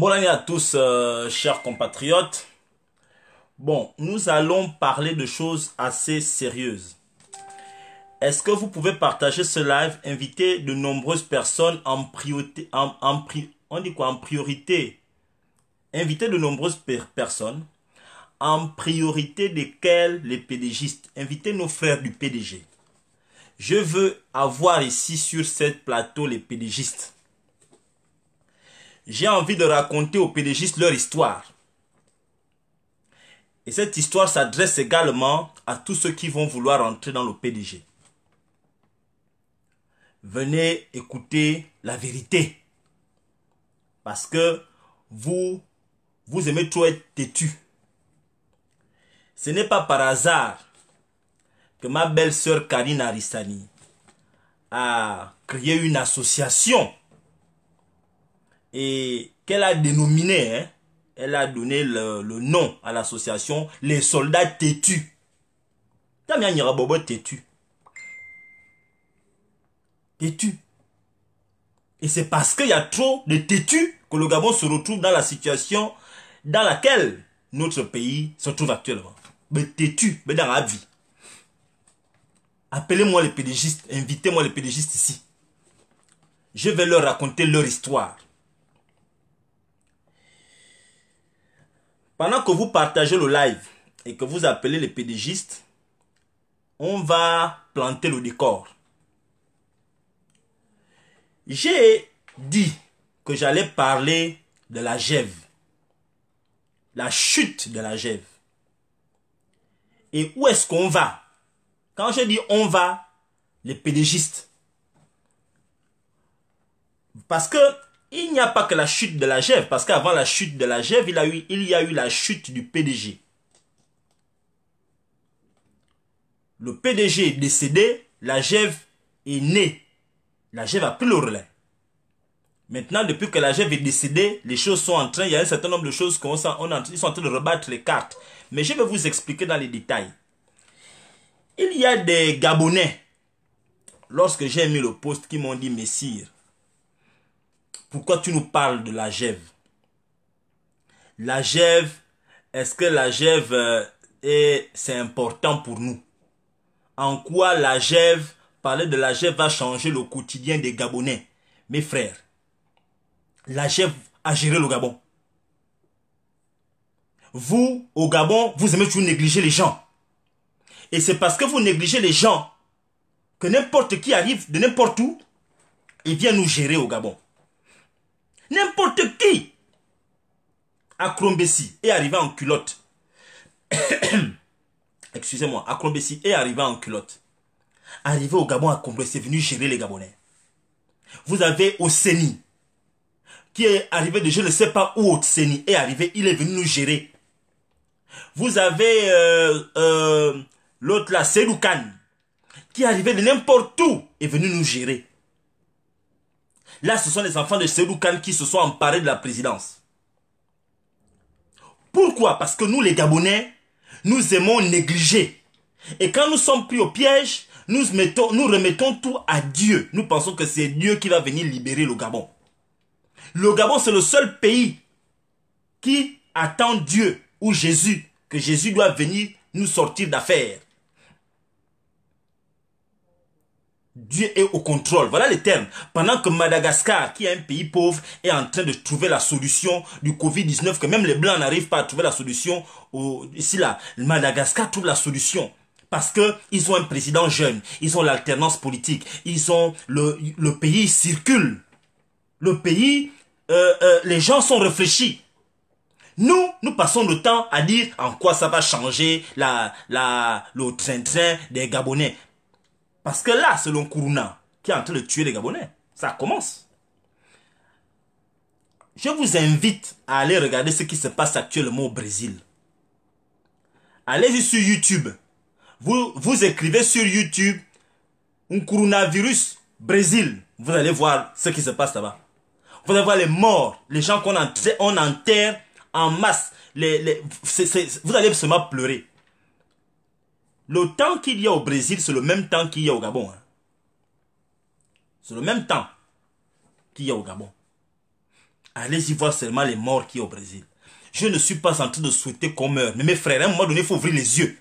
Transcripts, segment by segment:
Bonne à tous, euh, chers compatriotes. Bon, nous allons parler de choses assez sérieuses. Est-ce que vous pouvez partager ce live, inviter de nombreuses personnes en priorité, en, on dit quoi, en priorité, inviter de nombreuses personnes, en priorité desquelles les PDGistes, inviter nos frères du PDG. Je veux avoir ici sur cette plateau les PDGistes j'ai envie de raconter aux PDG leur histoire. Et cette histoire s'adresse également à tous ceux qui vont vouloir entrer dans le PDG. Venez écouter la vérité. Parce que vous, vous aimez trop être têtu. Ce n'est pas par hasard que ma belle-sœur Karine Aristani a créé une association et qu'elle a dénominé, hein, elle a donné le, nom à l'association Les Soldats Têtus. un Bobo têtu. Têtu. Et c'est parce qu'il y a trop de têtus que le Gabon se retrouve dans la situation dans laquelle notre pays se trouve actuellement. Mais têtu, mais dans la vie. Appelez-moi les pédégistes, invitez-moi les pédégistes ici. Je vais leur raconter leur histoire. Pendant que vous partagez le live et que vous appelez les pédégistes, on va planter le décor. J'ai dit que j'allais parler de la Gève. La chute de la Gève. Et où est-ce qu'on va Quand je dis on va, les pédégistes? Parce que il n'y a pas que la chute de la Gève, parce qu'avant la chute de la Gève, il, il y a eu la chute du PDG. Le PDG est décédé, la Gève est née. La GEV a pris le relais. Maintenant, depuis que la GEV est décédée, les choses sont en train, il y a un certain nombre de choses qu'on sent sont en train de rebattre les cartes. Mais je vais vous expliquer dans les détails. Il y a des Gabonais, lorsque j'ai mis le poste, qui m'ont dit, Messire, pourquoi tu nous parles de la Gève La Gève, est-ce que la Gève euh, est, c'est important pour nous En quoi la Gève, parler de la Gève va changer le quotidien des Gabonais Mes frères, la Gève a géré le Gabon. Vous, au Gabon, vous aimez toujours négliger les gens. Et c'est parce que vous négligez les gens que n'importe qui arrive de n'importe où, il vient nous gérer au Gabon. N'importe qui à Krombessi est arrivé en culotte. Excusez-moi, à Krombessi est arrivé en culotte. Arrivé au Gabon à Combé, c'est venu gérer les Gabonais. Vous avez Oseni, qui est arrivé de je ne sais pas où Oseni est arrivé, il est venu nous gérer. Vous avez euh, euh, l'autre là, Seroukan, qui est arrivé de n'importe où, est venu nous gérer. Là, ce sont les enfants de Serou qui se sont emparés de la présidence. Pourquoi Parce que nous, les Gabonais, nous aimons négliger. Et quand nous sommes pris au piège, nous, mettons, nous remettons tout à Dieu. Nous pensons que c'est Dieu qui va venir libérer le Gabon. Le Gabon, c'est le seul pays qui attend Dieu ou Jésus, que Jésus doit venir nous sortir d'affaires. Dieu est au contrôle. Voilà le termes. Pendant que Madagascar, qui est un pays pauvre, est en train de trouver la solution du Covid-19, que même les Blancs n'arrivent pas à trouver la solution, ici là, Madagascar trouve la solution. Parce que ils ont un président jeune, ils ont l'alternance politique, ils ont le, pays circule. Le pays, euh, euh, les gens sont réfléchis. Nous, nous passons le temps à dire en quoi ça va changer la, la, le train-train des Gabonais. Parce que là, selon Corona, qui est en train de tuer les Gabonais, ça commence. Je vous invite à aller regarder ce qui se passe actuellement au Brésil. Allez sur YouTube. Vous, vous écrivez sur YouTube un coronavirus Brésil. Vous allez voir ce qui se passe là-bas. Vous allez voir les morts, les gens qu'on enterre, enterre en masse. vous allez seulement pleurer. Le temps qu'il y a au Brésil, c'est le même temps qu'il y a au Gabon. Hein. C'est le même temps qu'il y a au Gabon. Allez-y voir seulement les morts qu'il y a au Brésil. Je ne suis pas en train de souhaiter qu'on meure. Mais mes frères, à un moment donné, il faut ouvrir les yeux.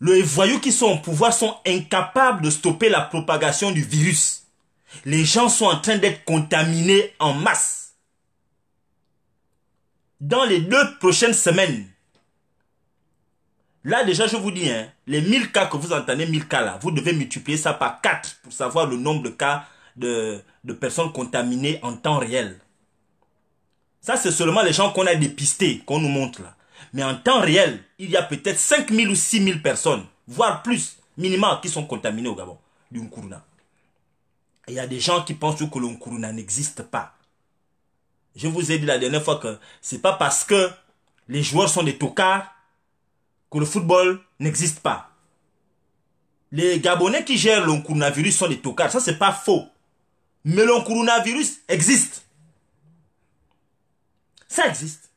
Les voyous qui sont au pouvoir sont incapables de stopper la propagation du virus. Les gens sont en train d'être contaminés en masse. Dans les deux prochaines semaines, Là déjà, je vous dis, hein, les 1000 cas que vous entendez, 1000 cas là, vous devez multiplier ça par 4 pour savoir le nombre de cas de, personnes contaminées en temps réel. Ça, c'est seulement les gens qu'on a dépistés, qu'on nous montre là. Mais en temps réel, il y a peut-être 5000 ou 6000 personnes, voire plus, minimum, qui sont contaminées au Gabon, du Nkuruna. Il y a des gens qui pensent que le Nkuruna n'existe pas. Je vous ai dit la dernière fois que c'est pas parce que les joueurs sont des tocards que le football n'existe pas. Les Gabonais qui gèrent le coronavirus sont des tocards, ça c'est pas faux. Mais le coronavirus existe. Ça existe.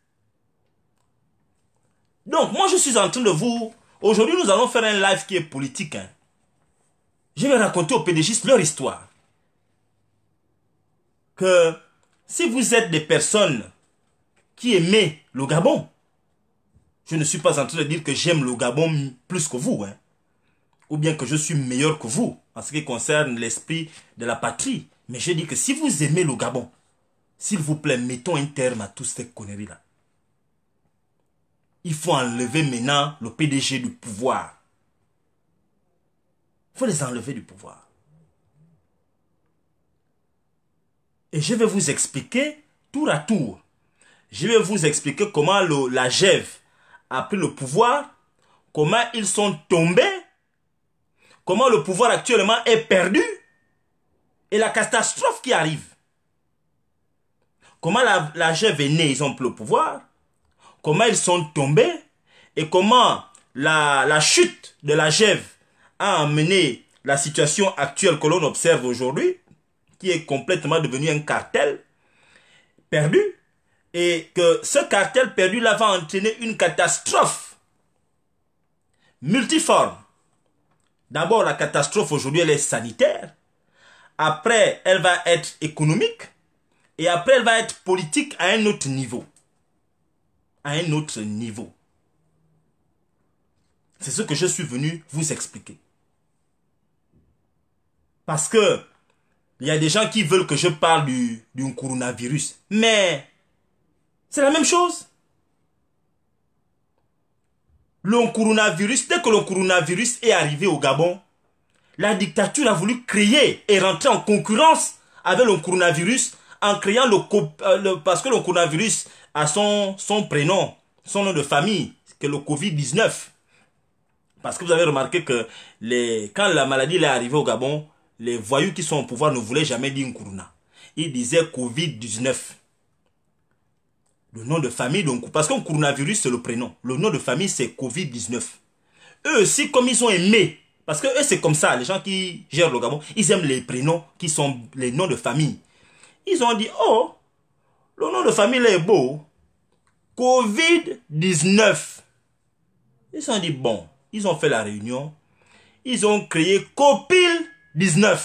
Donc moi je suis en train de vous... Aujourd'hui nous allons faire un live qui est politique. Hein. Je vais raconter aux pédagistes leur histoire. Que si vous êtes des personnes qui aimaient le Gabon, je ne suis pas en train de dire que j'aime le Gabon plus que vous, hein. ou bien que je suis meilleur que vous en ce qui concerne l'esprit de la patrie. Mais je dis que si vous aimez le Gabon, s'il vous plaît, mettons un terme à toutes ces conneries-là. Il faut enlever maintenant le PDG du pouvoir. Il faut les enlever du pouvoir. Et je vais vous expliquer tour à tour. Je vais vous expliquer comment la GEV, a pris le pouvoir, comment ils sont tombés, comment le pouvoir actuellement est perdu et la catastrophe qui arrive. Comment la, est née, ils ont pris le pouvoir, comment ils sont tombés et comment la, chute de la Gève a amené la situation actuelle que l'on observe aujourd'hui, qui est complètement devenue un cartel perdu, et que ce cartel perdu là va entraîner une catastrophe multiforme. D'abord, la catastrophe aujourd'hui, elle est sanitaire. Après, elle va être économique. Et après, elle va être politique à un autre niveau. À un autre niveau. C'est ce que je suis venu vous expliquer. Parce que il y a des gens qui veulent que je parle du, du coronavirus. Mais c'est la même chose. Le coronavirus, dès que le coronavirus est arrivé au Gabon, la dictature a voulu créer et rentrer en concurrence avec le coronavirus en créant le, euh, parce que le coronavirus a son, son prénom, son nom de famille, que le Covid-19. Parce que vous avez remarqué que les, quand la maladie est arrivée au Gabon, les voyous qui sont au pouvoir ne voulaient jamais dire corona, Ils disaient Covid-19. Le nom de famille, donc, parce qu'un coronavirus, c'est le prénom. Le nom de famille, c'est Covid-19. Eux aussi, comme ils ont aimé, parce que eux, c'est comme ça, les gens qui gèrent le Gabon, ils aiment les prénoms qui sont les noms de famille. Ils ont dit, oh, le nom de famille est beau. Covid-19. Ils ont dit, bon, ils ont fait la réunion. Ils ont créé Copil-19.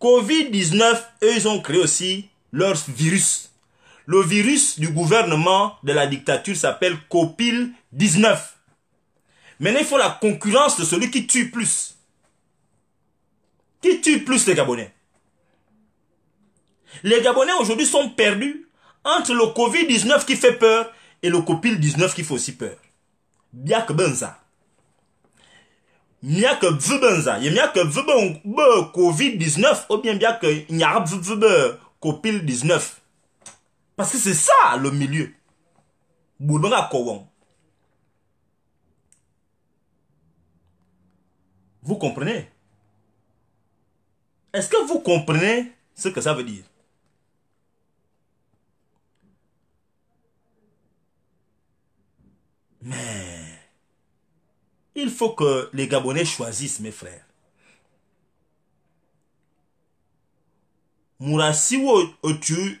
Covid-19, eux, ils ont créé aussi leur virus. Le virus du gouvernement de la dictature s'appelle Copil-19. Maintenant, il faut la concurrence de celui qui tue plus. Qui tue plus les Gabonais Les Gabonais aujourd'hui sont perdus entre le Covid-19 qui fait peur et le Copil-19 qui fait aussi peur. Il Benza. a que Vbenza, il y a que Covid-19 ou bien bien que Nyarab Copil 19 parce que c'est ça le milieu. Vous comprenez Est-ce que vous comprenez ce que ça veut dire Mais il faut que les Gabonais choisissent, mes frères. Mourassi tu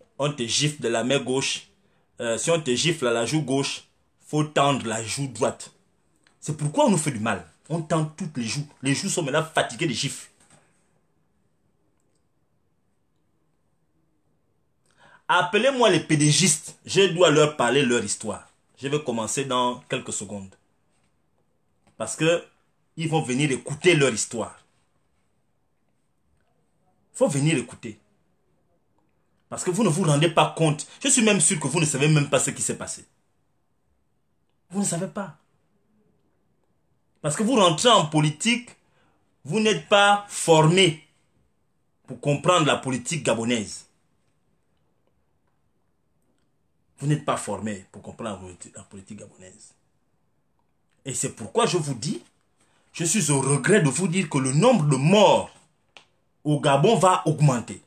on te gifle de la main gauche. Euh, si on te gifle à la joue gauche, faut tendre la joue droite. C'est pourquoi on nous fait du mal. On tend toutes les joues. Les joues sont maintenant fatiguées de gifles. Appelez-moi les pédégistes. Je dois leur parler leur histoire. Je vais commencer dans quelques secondes. Parce que ils vont venir écouter leur histoire. Il Faut venir écouter. Parce que vous ne vous rendez pas compte. Je suis même sûr que vous ne savez même pas ce qui s'est passé. Vous ne savez pas. Parce que vous rentrez en politique, vous n'êtes pas formé pour comprendre la politique gabonaise. Vous n'êtes pas formé pour comprendre la politique gabonaise. Et c'est pourquoi je vous dis, je suis au regret de vous dire que le nombre de morts au Gabon va augmenter.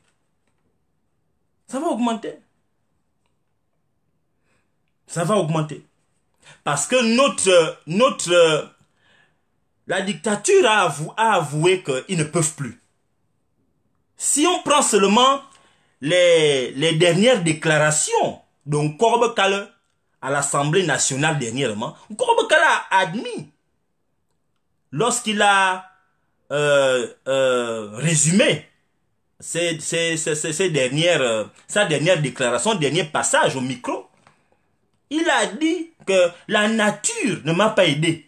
Ça va augmenter. Ça va augmenter. Parce que notre, notre, la dictature a, avoué qu'ils ne peuvent plus. Si on prend seulement les, dernières déclarations d'un corbe à l'Assemblée nationale dernièrement, corbe Kale a admis, lorsqu'il a euh, euh, résumé c'est euh, sa dernière déclaration, dernier passage au micro, il a dit que la nature ne m'a pas aidé.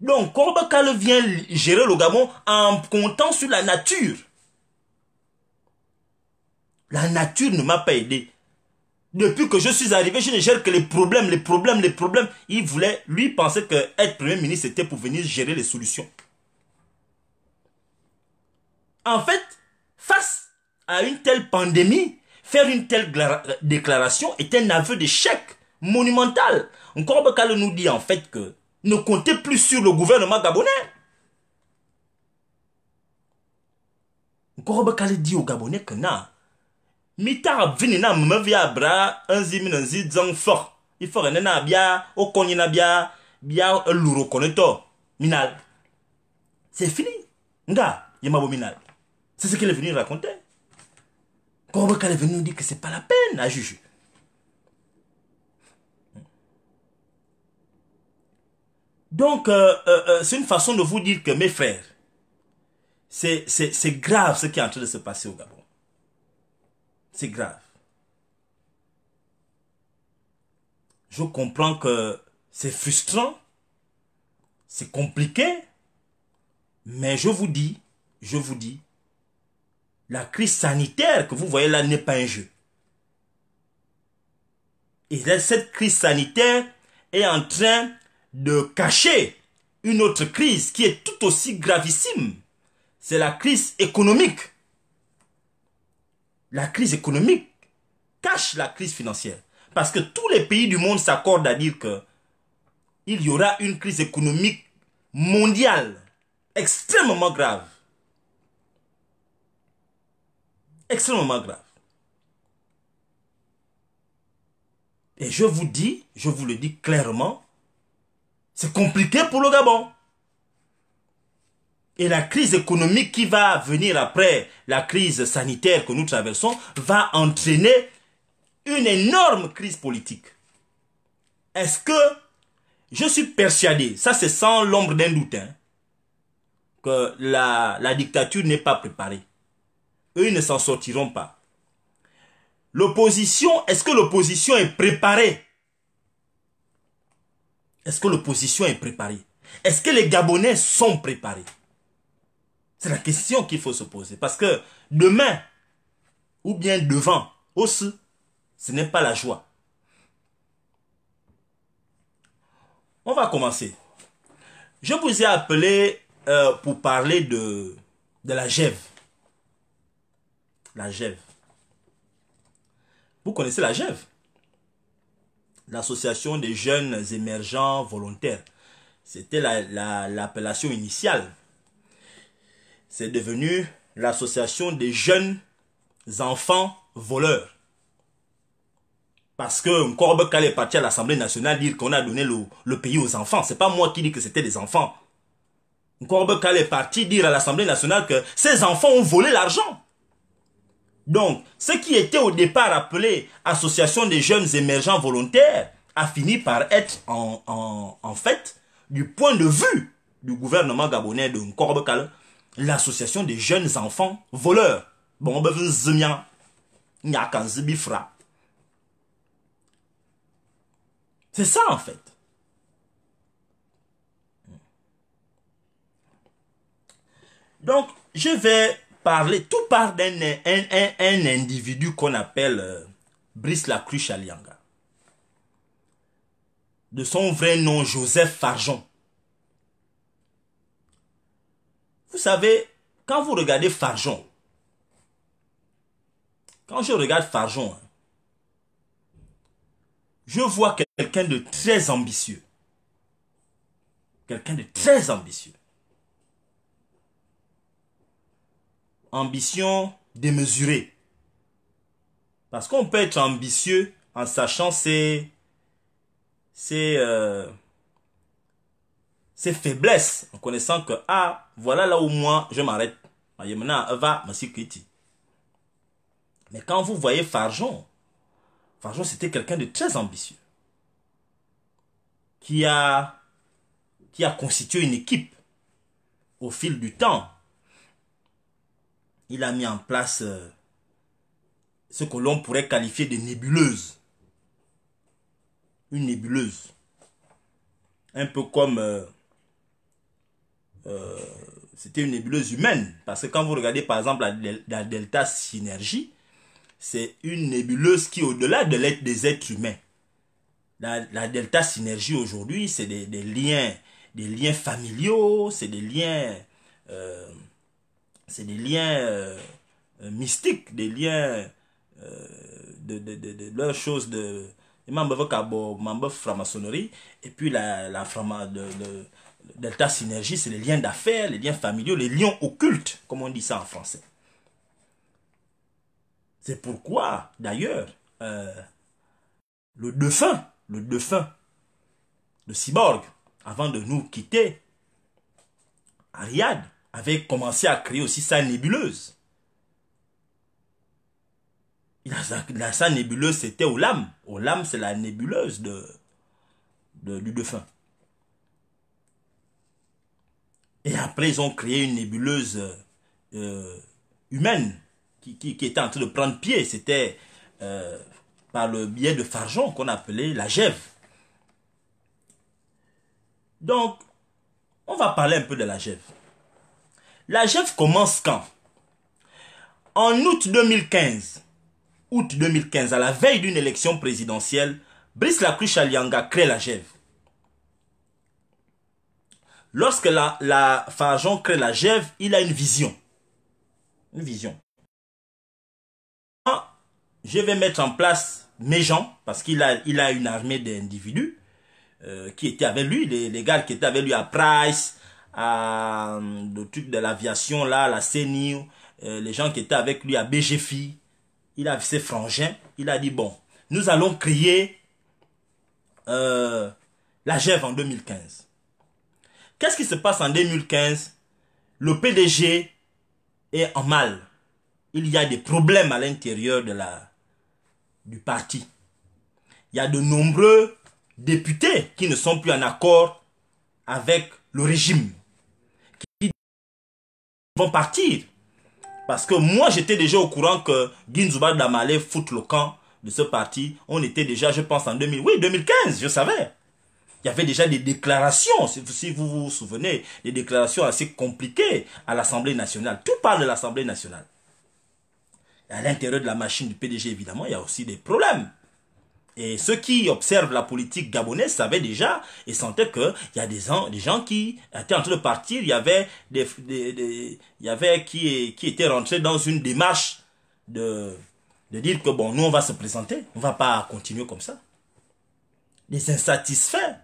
Donc, Kale vient gérer le Gabon en comptant sur la nature. La nature ne m'a pas aidé. Depuis que je suis arrivé, je ne gère que les problèmes, les problèmes, les problèmes. Il voulait, lui, penser que être premier ministre, c'était pour venir gérer les solutions. En fait, face à une telle pandémie, faire une telle déclaration est un aveu d'échec monumental. Encore Bakalo nous dit en fait que ne comptez plus sur le gouvernement gabonais. Encore Bakalo dit aux Gabonais que non. mita vini na mevia bra unzi minanzi zang fort. Il faut que na bia au na bia bia louro koneto minal. C'est fini. Nga, yema minal. C'est ce qu'il est venu raconter. Quand qu'elle est venue nous dire que ce n'est pas la peine à juger. Donc, euh, euh, euh, c'est une façon de vous dire que mes frères, c'est grave ce qui est en train de se passer au Gabon. C'est grave. Je comprends que c'est frustrant, c'est compliqué, mais je vous dis, je vous dis, la crise sanitaire que vous voyez là n'est pas un jeu. Et cette crise sanitaire est en train de cacher une autre crise qui est tout aussi gravissime. C'est la crise économique. La crise économique cache la crise financière. Parce que tous les pays du monde s'accordent à dire que il y aura une crise économique mondiale extrêmement grave. extrêmement grave. Et je vous dis, je vous le dis clairement, c'est compliqué pour le Gabon. Et la crise économique qui va venir après la crise sanitaire que nous traversons va entraîner une énorme crise politique. Est-ce que je suis persuadé, ça c'est sans l'ombre d'un doute, hein, que la dictature n'est pas préparée eux ne s'en sortiront pas. L'opposition, est-ce que l'opposition est préparée Est-ce que l'opposition est préparée Est-ce que les Gabonais sont préparés C'est la question qu'il faut se poser. Parce que demain, ou bien devant, ce n'est pas la joie. On va commencer. Je vous ai appelé euh, pour parler de, de la Gève la GEV. Vous connaissez la GEV L'association des jeunes émergents volontaires. C'était l'appellation initiale. C'est devenu l'association des jeunes enfants voleurs. Parce que corbeau Kale est parti à l'Assemblée nationale dire qu'on a donné le, le, pays aux enfants. C'est pas moi qui dis que c'était des enfants. corbeau Kale est parti dire à l'Assemblée nationale que ces enfants ont volé l'argent. Donc, ce qui était au départ appelé Association des jeunes émergents volontaires a fini par être en, fait, du point de vue du gouvernement gabonais de Nkorbekal, l'association des jeunes enfants voleurs. Bon, C'est ça en fait. Donc, je vais parler, tout part d'un un, individu qu'on appelle euh, Brice Lacruche Alianga. De son vrai nom, Joseph Farjon. Vous savez, quand vous regardez Farjon, quand je regarde Farjon, hein, je vois quelqu'un de très ambitieux. Quelqu'un de très ambitieux. ambition démesurée. Parce qu'on peut être ambitieux en sachant ses, euh, ses, faiblesses, en connaissant que, ah, voilà là où moi je m'arrête. Mais quand vous voyez Farjon, Farjon c'était quelqu'un de très ambitieux. Qui a, qui a constitué une équipe au fil du temps il a mis en place euh, ce que l'on pourrait qualifier de nébuleuse. Une nébuleuse. Un peu comme... Euh, euh, c'était une nébuleuse humaine. Parce que quand vous regardez par exemple la, Delta Synergie, c'est une nébuleuse qui au-delà de l'être des êtres humains. La, Delta Synergie aujourd'hui, c'est des, liens, des liens familiaux, c'est des liens c'est des liens euh, euh, mystiques, des liens euh, de, de, de, de, leurs choses de membre franc-maçonnerie et puis la, la de delta synergie, c'est les liens d'affaires, les liens familiaux, les liens occultes, comme on dit ça en français. C'est pourquoi, d'ailleurs, le dauphin, le dauphin, le cyborg, avant de nous quitter, Ariad, avait commencé à créer aussi sa nébuleuse. La sa nébuleuse, c'était Olam. Olam, c'est la nébuleuse de, de, du Et après, ils ont créé une nébuleuse euh, humaine qui, qui, était en train de prendre pied. C'était euh, par le biais de Farjon qu'on appelait la Gève. Donc, on va parler un peu de la Gève. La GEF commence quand En août 2015, août 2015, à la veille d'une élection présidentielle, Brice Lacouche Alianga crée la GÈVE. Lorsque la, la crée la GÈVE, il a une vision. Une vision. Ah, je vais mettre en place mes gens, parce qu'il a, il a une armée d'individus euh, qui étaient avec lui, les, les, gars qui étaient avec lui à Price, le truc de l'aviation là, la CNI euh, les gens qui étaient avec lui à BGFI, il a ses frangins, il a dit bon, nous allons créer euh, la GEV en 2015. Qu'est-ce qui se passe en 2015 Le PDG est en mal. Il y a des problèmes à l'intérieur de la du parti. Il y a de nombreux députés qui ne sont plus en accord avec le régime vont partir. Parce que moi, j'étais déjà au courant que Ginzuba Damale fout le camp de ce parti. On était déjà, je pense, en 2000. Oui, 2015, je savais. Il y avait déjà des déclarations, si vous vous souvenez, des déclarations assez compliquées à l'Assemblée nationale. Tout parle de l'Assemblée nationale. À l'intérieur de la machine du PDG, évidemment, il y a aussi des problèmes. Et ceux qui observent la politique gabonaise savaient déjà et sentaient qu'il y a des gens, des gens qui étaient en train de partir. Il y avait des, des, il y avait qui, qui étaient rentrés dans une démarche de, de dire que bon, nous on va se présenter, on va pas continuer comme ça. Des insatisfaits.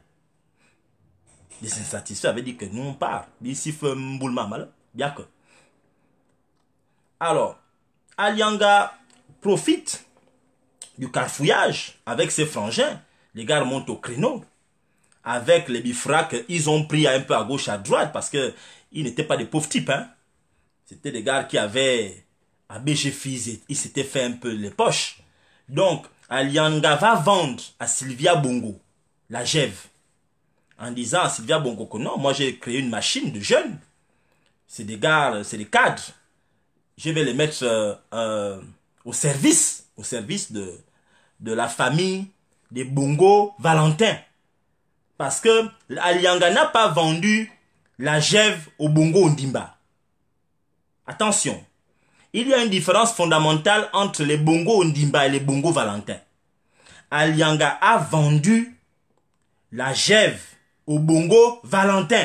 Des insatisfaits avaient dit que nous on part. Euh, que. Alors, Alianga profite du carrefouillage avec ses frangins. Les gars montent au créneau. Avec les bifracs, ils ont pris un peu à gauche, à droite, parce que ils n'étaient pas des pauvres types. Hein. C'était des gars qui avaient, à BGFIS, ils s'étaient fait un peu les poches. Donc, Alianga va vendre à Sylvia Bongo la GEV en disant à Sylvia Bongo que non, moi j'ai créé une machine de jeunes. C'est des gars, c'est des cadres. Je vais les mettre euh, euh, au service, au service de, de la famille des Bongo Valentin. Parce que Alianga n'a pas vendu la Gève au Bongo Ondimba. Attention, il y a une différence fondamentale entre les Bongo Ondimba et les Bongo Valentin. Alianga a vendu la Gève au Bongo Valentin.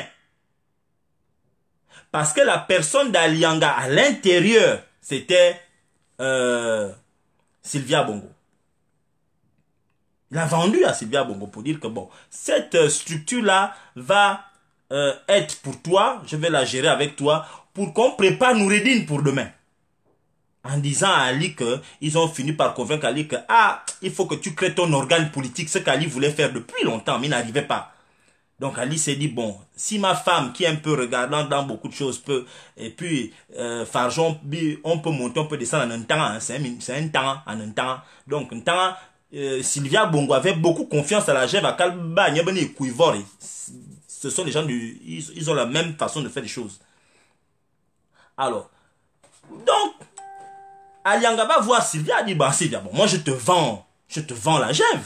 Parce que la personne d'Alianga à l'intérieur, c'était euh, Sylvia Bongo. Il a vendu à Sylvia Bongo pour dire que bon, cette euh, structure-là va euh, être pour toi, je vais la gérer avec toi pour qu'on prépare Noureddine pour demain. En disant à Ali que ils ont fini par convaincre Ali que ah, il faut que tu crées ton organe politique, ce qu'Ali voulait faire depuis longtemps mais il n'arrivait pas. Donc Ali s'est dit bon, si ma femme qui est un peu regardante dans beaucoup de choses peut et puis euh, Farjon on peut monter, on peut descendre en un temps, hein, c'est un temps en un temps. Donc un temps euh, Sylvia Bongo avait beaucoup confiance à la Gève à Kalba, Ce sont des gens, du, ils, ont la même façon de faire les choses. Alors, donc, Aliangaba voit voir Sylvia, dit, bah Sylvia, moi je te vends, je te vends la Gève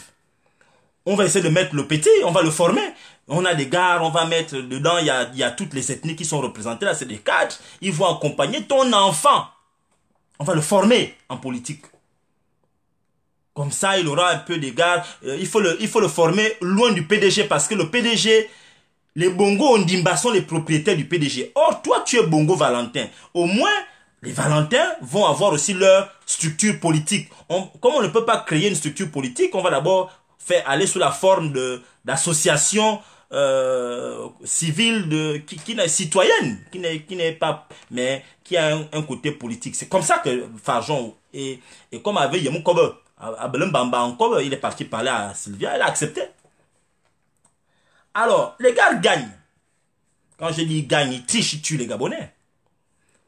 On va essayer de mettre le petit, on va le former. On a des gars, on va mettre dedans, il y a, y a, toutes les ethnies qui sont représentées là, c'est des cadres. Ils vont accompagner ton enfant. On va le former en politique. Comme ça, il aura un peu d'égard. Euh, il, faut le, il faut le former loin du PDG parce que le PDG, les Bongo Ondimba sont les propriétaires du PDG. Or, toi, tu es Bongo Valentin. Au moins, les Valentins vont avoir aussi leur structure politique. On, comme on ne peut pas créer une structure politique, on va d'abord faire aller sous la forme d'associations euh, civiles de, qui, qui n'est citoyenne, qui n'est pas, mais qui a un, côté politique. C'est comme ça que Farjon et, et comme avait Yemoukobe Abel ah, ah, Bamba encore, il est parti parler à Sylvia, elle a accepté. Alors, les gars gagnent. Quand je dis gagne, ils trichent, ils tuent les Gabonais.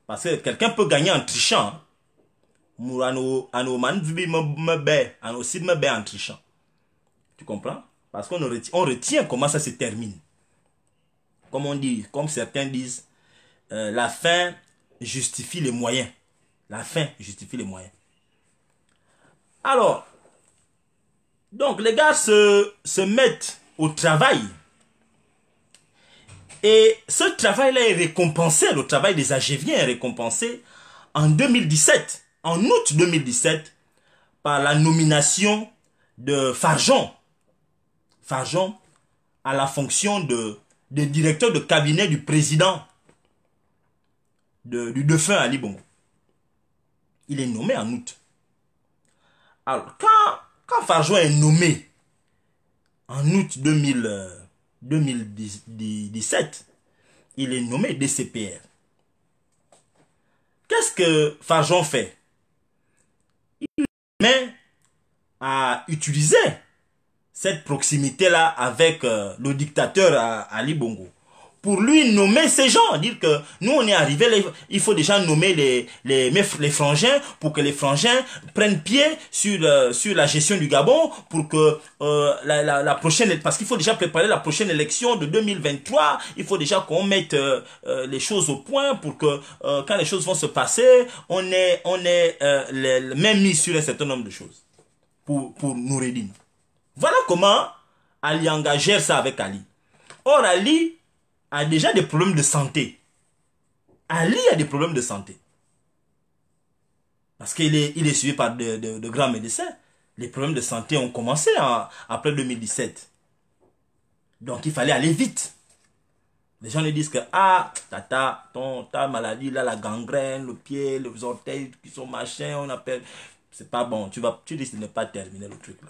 Parce que quelqu'un peut gagner en trichant. Hein. Mourano, ano manzubi me baie, sid me en trichant. Tu comprends? Parce qu'on retient, on retient comment ça se termine. Comme on dit, comme certains disent, euh, la fin justifie les moyens. La fin justifie les moyens. Alors, donc les gars se, se mettent au travail. Et ce travail-là est récompensé, le travail des Agéviens est récompensé en 2017, en août 2017, par la nomination de Farjon. Farjon à la fonction de, directeur de cabinet du président du défunt Ali Bongo. Il est nommé en août. Alors, quand, quand est nommé en août 2017, euh, il est nommé DCPR. Qu'est-ce que Fajon fait Il met à utiliser cette proximité-là avec euh, le dictateur euh, Ali Bongo pour lui nommer ces gens. Dire que nous, on est arrivé, il faut déjà nommer les, les, frangins pour que les frangins prennent pied sur, euh, sur la gestion du Gabon pour que euh, la, prochaine, parce qu'il faut déjà préparer la prochaine élection de 2023. Il faut déjà qu'on mette euh, les choses au point pour que quand les choses vont se passer, on est, on est même mis sur un certain nombre de choses pour, pour redimer. Voilà comment Ali gère ça avec Ali. Or, Ali, a déjà des problèmes de santé. Ali a des problèmes de santé. Parce qu'il est, il est suivi par de, grands médecins. Les problèmes de santé ont commencé après 2017. Donc il fallait aller vite. Les gens disent que, ah, tata, ton, ta maladie, là, la gangrène, le pied, les orteils qui sont machins, on appelle. C'est pas bon, tu vas, tu risques de ne pas terminer le truc là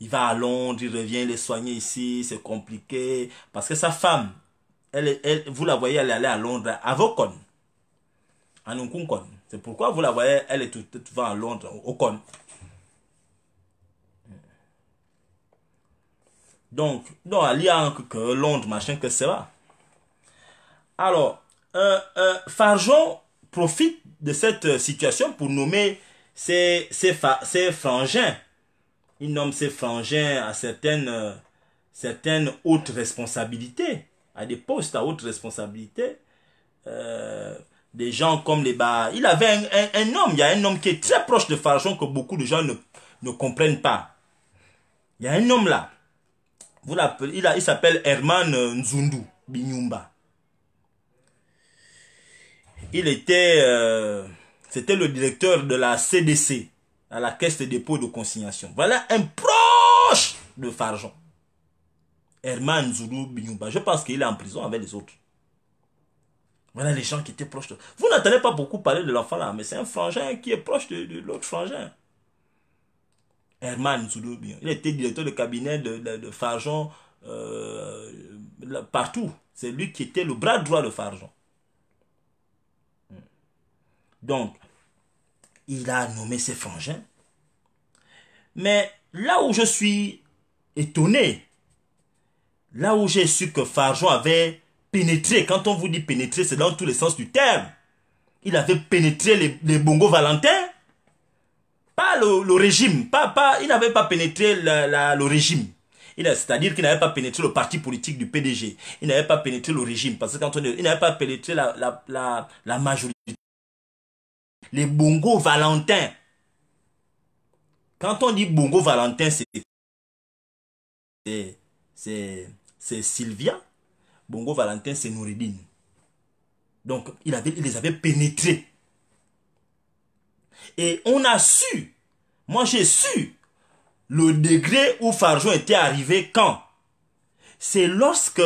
il va à Londres, il revient les soigner ici, c'est compliqué. Parce que sa femme, elle, elle, vous la voyez, elle est allée à Londres, à Vocon, à C'est pourquoi vous la voyez, elle est tout, va à Londres, au Con. Donc, donc, il y a que Londres, machin, que c'est là. Alors, euh, euh Farjon profite de cette euh, situation pour nommer ses frangins il nomme ses frangins à certaines, euh, certaines hautes responsabilités, à des postes à haute responsabilité. Euh, des gens comme les bas. Il avait un, un, homme, il y a un homme qui est très proche de Farjon que beaucoup de gens ne, ne comprennent pas. Il y a un homme là. Vous l'appelez, il, il s'appelle Herman euh, Nzundu Binyumba. Il était, c'était le directeur de la CDC, à la caisse de dépôt de consignation. Voilà un proche de Farjon. Herman Zoulou Binyumba. Je pense qu'il est en prison avec les autres. Voilà les gens qui étaient proches de... Vous n'entendez pas beaucoup parler de l'enfant là, mais c'est un frangin qui est proche de, l'autre frangin. Herman Zoulou Il était directeur de cabinet de, de, euh, partout. C'est lui qui était le bras droit de Farjon. Hmm. Donc, il a nommé ses frangins. Mais là où je suis étonné, là où j'ai su que Fargeon avait pénétré, quand on vous dit pénétrer, c'est dans tous les sens du terme. Il avait pénétré les, les Bongo Valentins. Pas le, régime, pas, il n'avait pas pénétré le régime. C'est-à-dire qu'il n'avait pas pénétré le parti politique du PDG. Il n'avait pas pénétré le régime. Parce que il n'avait pas pénétré la, la, la majorité les Bongo Valentin. Quand on dit Bongo Valentin, c'est c'est Sylvia. Bongo Valentin, c'est Nouridine. Donc, il, avait, les avait pénétrés. Et on a su, moi j'ai su, le degré où Farjon était arrivé quand C'est lorsque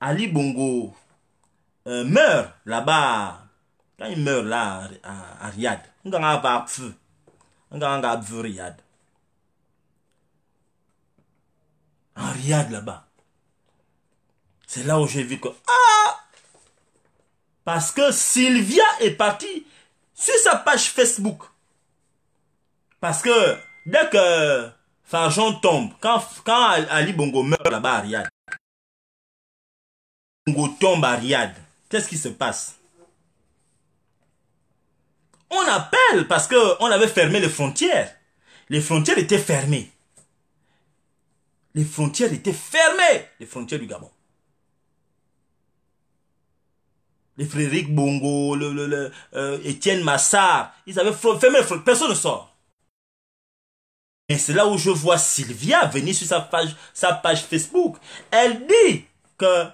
Ali Bongo euh, meurt là-bas quand il meurt là à, Riyad, on va pfeu. On va pfeu Riyad. En Riyad là-bas. C'est là où j'ai vu que ah parce que Sylvia est partie sur sa page Facebook. Parce que dès que Farjon tombe, quand, quand Ali Bongo meurt là-bas à Riyad, Bongo tombe à Riyad, qu'est-ce qui se passe on appelle parce qu'on avait fermé les frontières. Les frontières étaient fermées. Les frontières étaient fermées. Les frontières du Gabon. Les Frédéric Bongo, le, euh, Étienne Massard, ils avaient fermé les frontières. Personne ne sort. Et c'est là où je vois Sylvia venir sur sa page, sa page Facebook. Elle dit que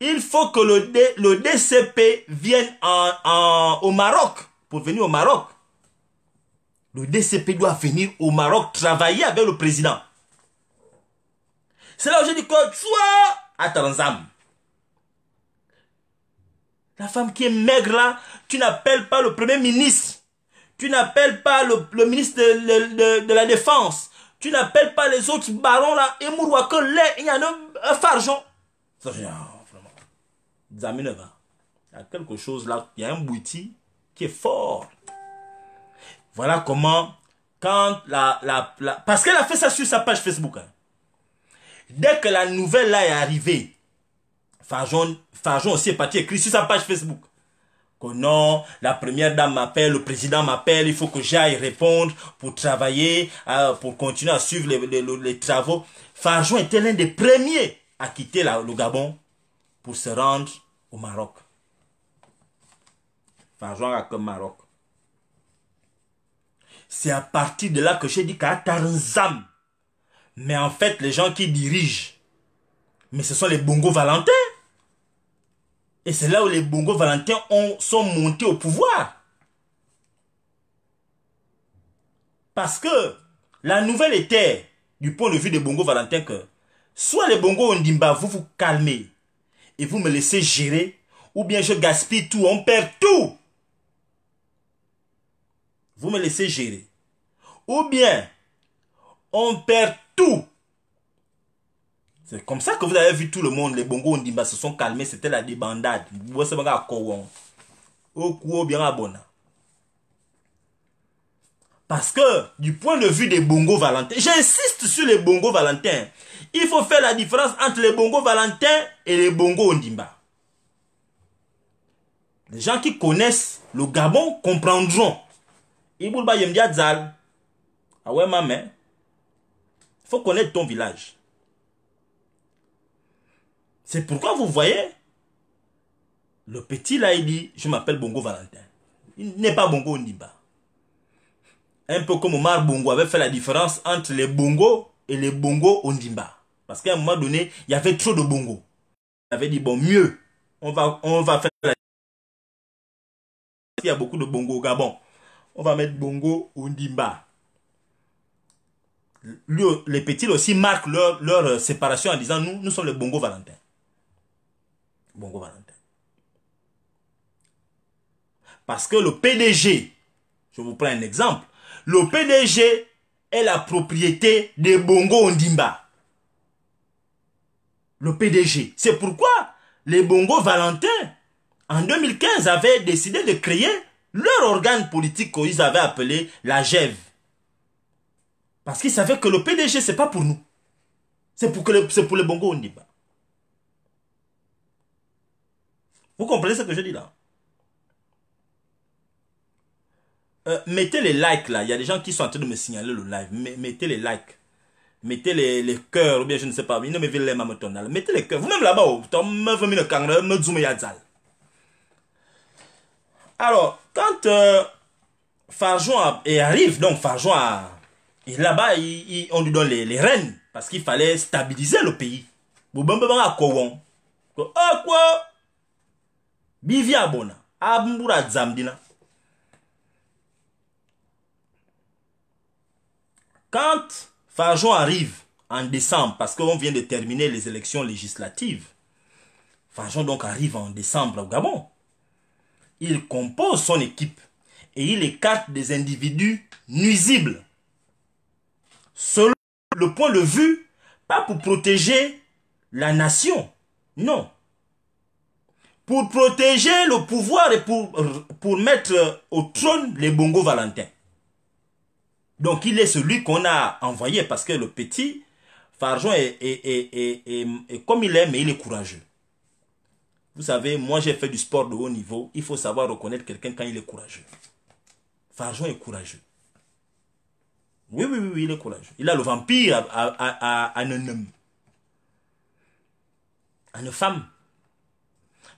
il faut que le, le DCP vienne au Maroc pour venir au Maroc. Le DCP doit venir au Maroc travailler avec le président. C'est là où je dis que toi, à Tanzam, la femme qui est maigre là, tu n'appelles pas le premier ministre. Tu n'appelles pas le, ministre de, la Défense. Tu n'appelles pas les autres barons là, et mouroua que il y a un, fargeon. Ah, vraiment. Il y a quelque chose là, il y a un bouti fort. Voilà comment, quand la, la, parce qu'elle a fait ça sur sa page Facebook. Hein. Dès que la nouvelle là est arrivée, Farjon, aussi est parti écrire sur sa page Facebook. Que non, la première dame m'appelle, le président m'appelle, il faut que j'aille répondre pour travailler, euh, pour continuer à suivre les, travaux. Farjon était l'un des premiers à quitter le Gabon pour se rendre au Maroc. Maroc. C'est à partir de là que j'ai dit Tarzam. Mais en fait, les gens qui dirigent, mais ce sont les Bongo Valentins. Et c'est là où les Bongo Valentins ont, sont montés au pouvoir. Parce que la nouvelle était, du point de vue des Bongo Valentins, que soit les Bongo Ondimba, vous vous calmez et vous me laissez gérer, ou bien je gaspille tout, on perd tout vous me laissez gérer. Ou bien, on perd tout. C'est comme ça que vous avez vu tout le monde. Les Bongo Ondimba se sont calmés. C'était la débandade. Parce que, du point de vue des Bongo Valentins, j'insiste sur les Bongo Valentins. Il faut faire la différence entre les Bongo Valentins et les Bongo Ondimba. Les gens qui connaissent le Gabon comprendront ah ouais, maman. Il faut connaître ton village. C'est pourquoi vous voyez, le petit là, il dit, je m'appelle Bongo Valentin. Il n'est pas Bongo Ondimba. Un peu comme Omar Bongo avait fait la différence entre les Bongo et les Bongo Ondimba. Parce qu'à un moment donné, il y avait trop de Bongo. Il avait dit, bon, mieux, on va, on va faire la différence. Il y a beaucoup de Bongo au Gabon on va mettre Bongo Ondimba. les petits aussi marquent leur, séparation en disant nous, nous sommes les Bongo Valentin. Bongo Valentin. Parce que le PDG, je vous prends un exemple, le PDG est la propriété des Bongo Ondimba. Le PDG. C'est pourquoi les Bongo Valentin, en 2015, avaient décidé de créer leur organe politique qu'ils avaient appelé la GEV. Parce qu'ils savaient que le PDG, c'est pas pour nous. C'est pour, que c'est pour les Bongo Vous comprenez ce que je dis là euh, Mettez les likes là. Il y a des gens qui sont en train de me signaler le live. mettez les likes. Mettez les, les cœurs, ou bien je ne sais pas. Mais mais Mettez les cœurs. Vous-même là-bas, oh, me Alors, quand euh, Farjon arrive, donc Farjon là-bas, on lui donne les, les rênes parce qu'il fallait stabiliser le pays. a Bivi Quand Farjon arrive en décembre, parce qu'on vient de terminer les élections législatives, Farjon donc arrive en décembre au Gabon il compose son équipe et il écarte des individus nuisibles. Selon le point de vue, pas pour protéger la nation, non. Pour protéger le pouvoir et pour, mettre au trône les Bongo valentins. Donc il est celui qu'on a envoyé parce que le petit, Farjon, est, est comme il est, mais il est courageux. Vous savez, moi j'ai fait du sport de haut niveau. Il faut savoir reconnaître quelqu'un quand il est courageux. Farjon est courageux. Oui, oui, oui, il est courageux. Il a le vampire à, un homme. À une femme.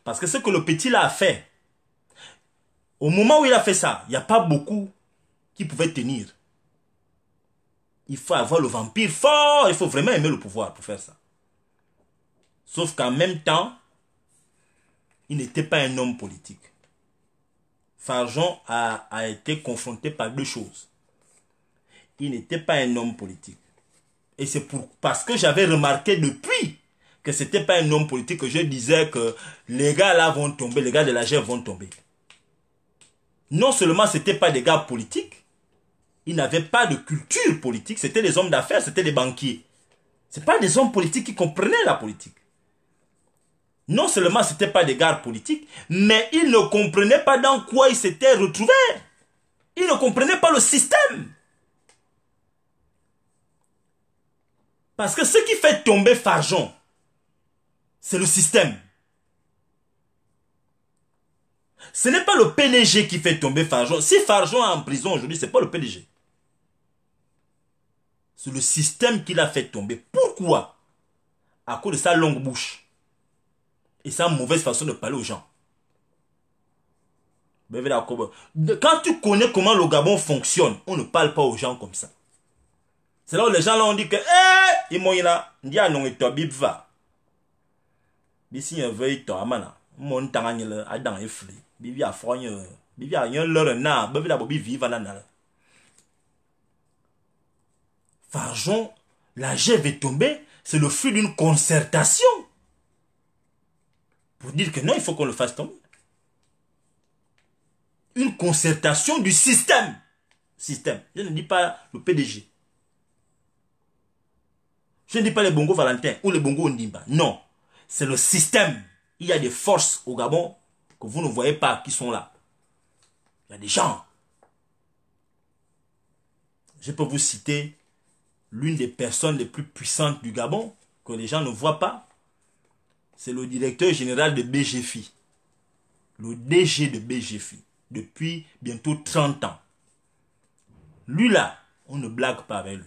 Parce que ce que le petit là a fait, au moment où il a fait ça, il n'y a pas beaucoup qui pouvaient tenir. Il faut avoir le vampire fort. Il faut vraiment aimer le pouvoir pour faire ça. Sauf qu'en même temps, il n'était pas un homme politique. Fargeon a, été confronté par deux choses. Il n'était pas un homme politique. Et c'est pour, parce que j'avais remarqué depuis que c'était pas un homme politique que je disais que les gars là vont tomber, les gars de la vont tomber. Non seulement ce n'était pas des gars politiques, ils n'avaient pas de culture politique, c'était des hommes d'affaires, c'était des banquiers. C'est pas des hommes politiques qui comprenaient la politique non seulement ce n'était pas des gardes politiques, mais ils ne comprenaient pas dans quoi ils s'étaient retrouvés. Ils ne comprenaient pas le système. Parce que ce qui fait tomber Farjon, c'est le système. Ce n'est pas le PDG qui fait tomber Farjon. Si Farjon est en prison aujourd'hui, ce n'est pas le PDG. C'est le système qui l'a fait tomber. Pourquoi À cause de sa longue bouche et une mauvaise façon de parler aux gens. Quand tu connais comment le Gabon fonctionne, on ne parle pas aux gens comme ça. C'est là où les gens l'ont ont dit que eh, ils m'ont là, dit ah non et toi bib va. Bisi un veuille toi amana, mon tangne le adam et fli, bibi a frogne, bibi a rien leur na, bibi la bobi vive na na. Farjon, la gève est tombée, c'est le fruit d'une concertation dire que non, il faut qu'on le fasse tomber. Une concertation du système. Système. Je ne dis pas le PDG. Je ne dis pas les Bongo Valentin ou les Bongo Ndimba. Non. C'est le système. Il y a des forces au Gabon que vous ne voyez pas qui sont là. Il y a des gens. Je peux vous citer l'une des personnes les plus puissantes du Gabon que les gens ne voient pas c'est le directeur général de BGFI, le DG de BGFI, depuis bientôt 30 ans. Lui là, on ne blague pas avec lui.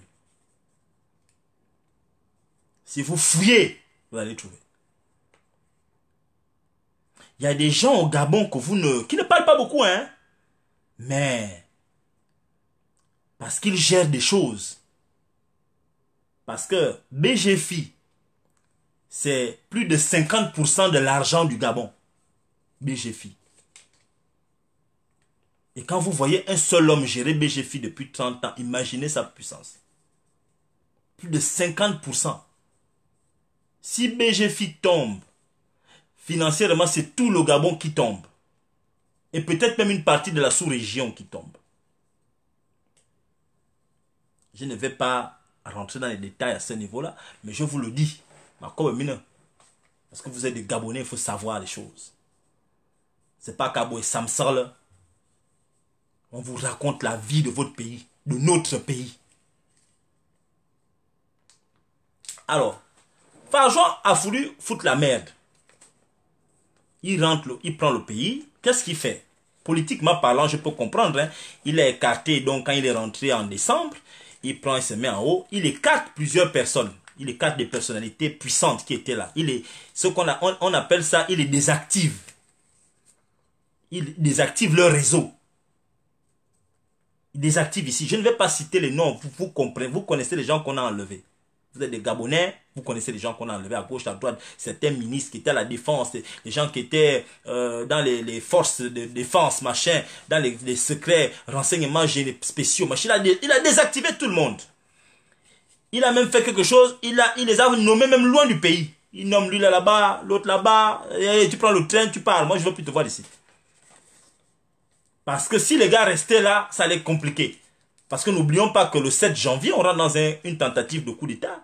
Si vous fouillez, vous allez trouver. Il y a des gens au Gabon que vous ne, qui ne parlent pas beaucoup, hein. Mais, parce qu'ils gèrent des choses. Parce que BGFI, c'est plus de 50% de l'argent du Gabon. BGFI. Et quand vous voyez un seul homme gérer BGFI depuis 30 ans, imaginez sa puissance. Plus de 50%. Si BGFI tombe, financièrement, c'est tout le Gabon qui tombe. Et peut-être même une partie de la sous-région qui tombe. Je ne vais pas rentrer dans les détails à ce niveau-là, mais je vous le dis. Parce que vous êtes des Gabonais, il faut savoir les choses. C'est pas Kabo et Samson. On vous raconte la vie de votre pays, de notre pays. Alors, Fajon a voulu foutre la merde. Il rentre, il prend le pays. Qu'est-ce qu'il fait Politiquement parlant, je peux comprendre. Hein. Il est écarté, donc quand il est rentré en décembre, il prend, et se met en haut, il écarte plusieurs personnes il est quatre des personnalités puissantes qui étaient là. Il est, ce qu'on on, on appelle ça, il les désactive. Il désactive leur réseau. Il désactive ici. Je ne vais pas citer les noms. Vous, comprenez, vous connaissez les gens qu'on a enlevés. Vous êtes des Gabonais, vous connaissez les gens qu'on a enlevés à gauche, à droite, certains ministres qui étaient à la défense, les gens qui étaient euh, dans les, forces de défense, machin, dans les, secrets, renseignements spéciaux, machin. il a désactivé tout le monde. Il a même fait quelque chose, il, a, les a nommés même loin du pays. Il nomme lui là-bas, l'autre là-bas, eh, tu prends le train, tu parles. Moi, je ne veux plus te voir ici. Parce que si les gars restaient là, ça allait compliqué. Parce que n'oublions pas que le 7 janvier, on rentre dans une tentative de coup d'État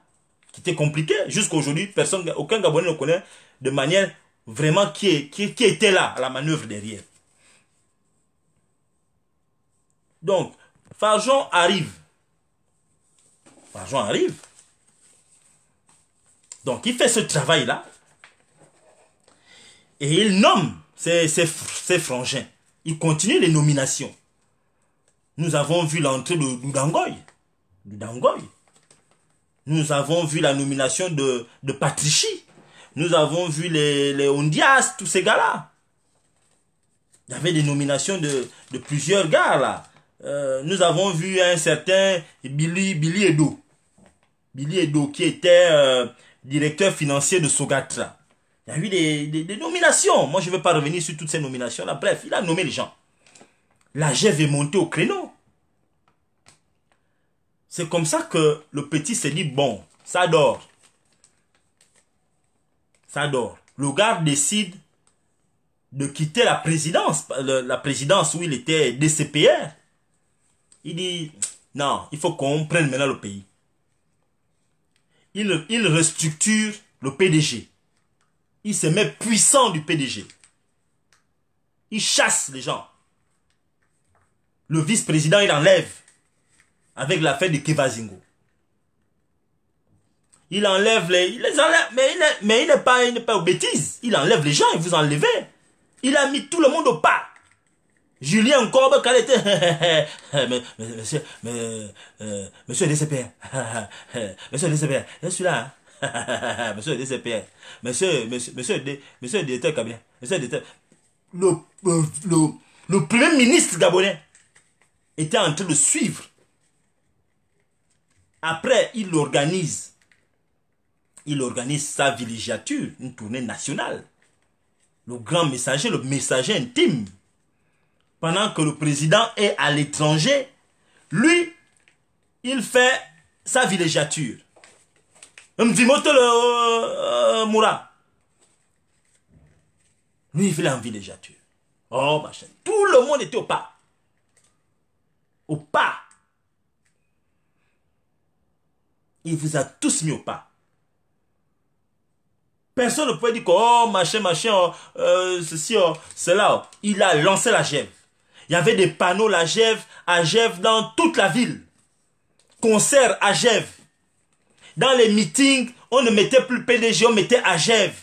qui était compliquée. Jusqu'à aujourd'hui, personne, aucun Gabonais ne connaît de manière vraiment qui, qui, qui était là, à la manœuvre derrière. Donc, Fajon arrive L'argent arrive. Donc il fait ce travail-là. Et il nomme ces frangins. Il continue les nominations. Nous avons vu l'entrée de Dangoy. Nous avons vu la nomination de, de Patrici. Nous avons vu les, les Ondias, tous ces gars-là. Il y avait des nominations de, plusieurs gars là. Euh, nous avons vu un certain Billy, Billy Edo. Billy Edo, qui était euh, directeur financier de Sogatra. Il y a eu des, nominations. Moi, je ne vais pas revenir sur toutes ces nominations-là. Bref, il a nommé les gens. La GEV est montée au créneau. C'est comme ça que le petit s'est dit, bon, ça dort. Ça dort. Le gars décide de quitter la présidence, la présidence où il était DCPR. Il dit, non, il faut qu'on prenne maintenant le pays il, restructure le PDG. Il se met puissant du PDG. Il chasse les gens. Le vice-président, il enlève avec l'affaire de Kevazingo. Il enlève les... Il les enlève, mais il n'est pas, pas aux bêtises. Il enlève les gens, il vous enlève. Il a mis tout le monde au pas. Julien Corbe, qu'elle était. monsieur, euh, monsieur DCPR. monsieur DCPR, je là. Hein. monsieur DCPR. Monsieur, monsieur, monsieur, monsieur Le, le, le, le premier ministre gabonais était en train de suivre. Après, il organise. Il organise sa villégiature, une tournée nationale. Le grand messager, le messager intime pendant que le président est à l'étranger, lui, il fait sa villégiature. Hum, le euh, euh, Moura. Lui, il fait la villégiature. Oh, machin. Tout le monde était au pas. Au pas. Il vous a tous mis au pas. Personne ne pouvait dire que, oh, machin, machin, oh, euh, ceci, oh, cela. Oh. Il a lancé la gemme. Il y avait des panneaux à Gève, à Gève dans toute la ville. Concert à Gève. Dans les meetings, on ne mettait plus PDG, on mettait à Gève.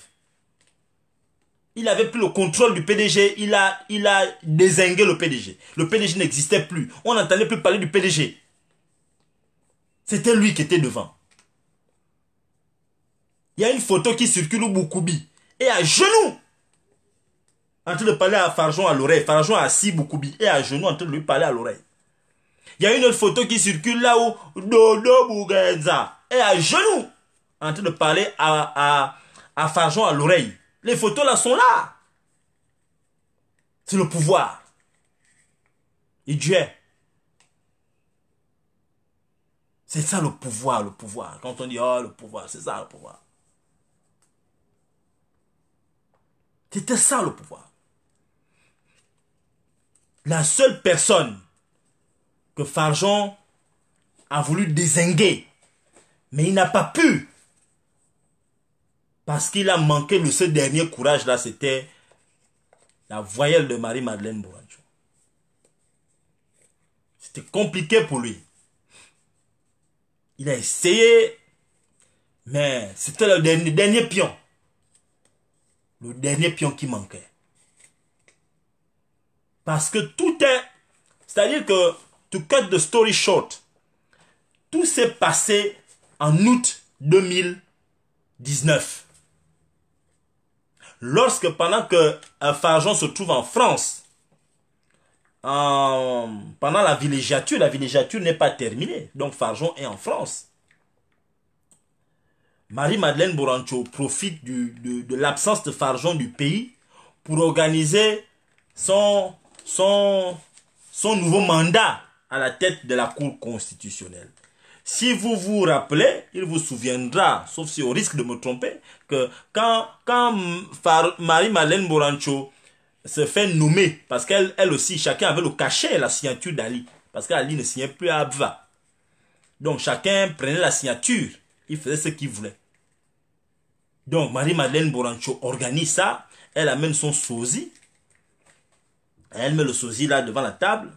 Il avait plus le contrôle du PDG, il a, il a désingué le PDG. Le PDG n'existait plus. On n'entendait plus parler du PDG. C'était lui qui était devant. Il y a une photo qui circule au Boukoubi. Et à genoux, en train de parler à Farjon à l'oreille. Farjon assis Boukoubi et à genoux en train de lui parler à l'oreille. Il y a une autre photo qui circule là où Dodo Bougenza est à genoux en train de parler à, à, à Farjon à l'oreille. Les photos là sont là. C'est le pouvoir. Et Dieu C'est ça le pouvoir, le pouvoir. Quand on dit, oh, le pouvoir, c'est ça le pouvoir. C'était ça le pouvoir la seule personne que Farjon a voulu désinguer, mais il n'a pas pu. Parce qu'il a manqué de ce dernier courage-là, c'était la voyelle de Marie-Madeleine Bouradieu. C'était compliqué pour lui. Il a essayé, mais c'était le dernier pion. Le dernier pion qui manquait. Parce que tout est... C'est-à-dire que, to cut the story short, tout s'est passé en août 2019. Lorsque, pendant que euh, Farjon se trouve en France, pendant la villégiature, la villégiature n'est pas terminée. Donc Farjon est en France. Marie-Madeleine Borancho profite de, de l'absence de Farjon du pays pour organiser son son, son nouveau mandat à la tête de la Cour constitutionnelle. Si vous vous rappelez, il vous souviendra, sauf si au risque de me tromper, que quand, quand Marie-Madeleine Borancho se fait nommer, parce qu'elle elle aussi, chacun avait le cachet et la signature d'Ali, parce qu'Ali ne signait plus à Abva. Donc chacun prenait la signature, il faisait ce qu'il voulait. Donc Marie-Madeleine Borancho organise ça, elle amène son sosie, elle met le sosie là devant la table.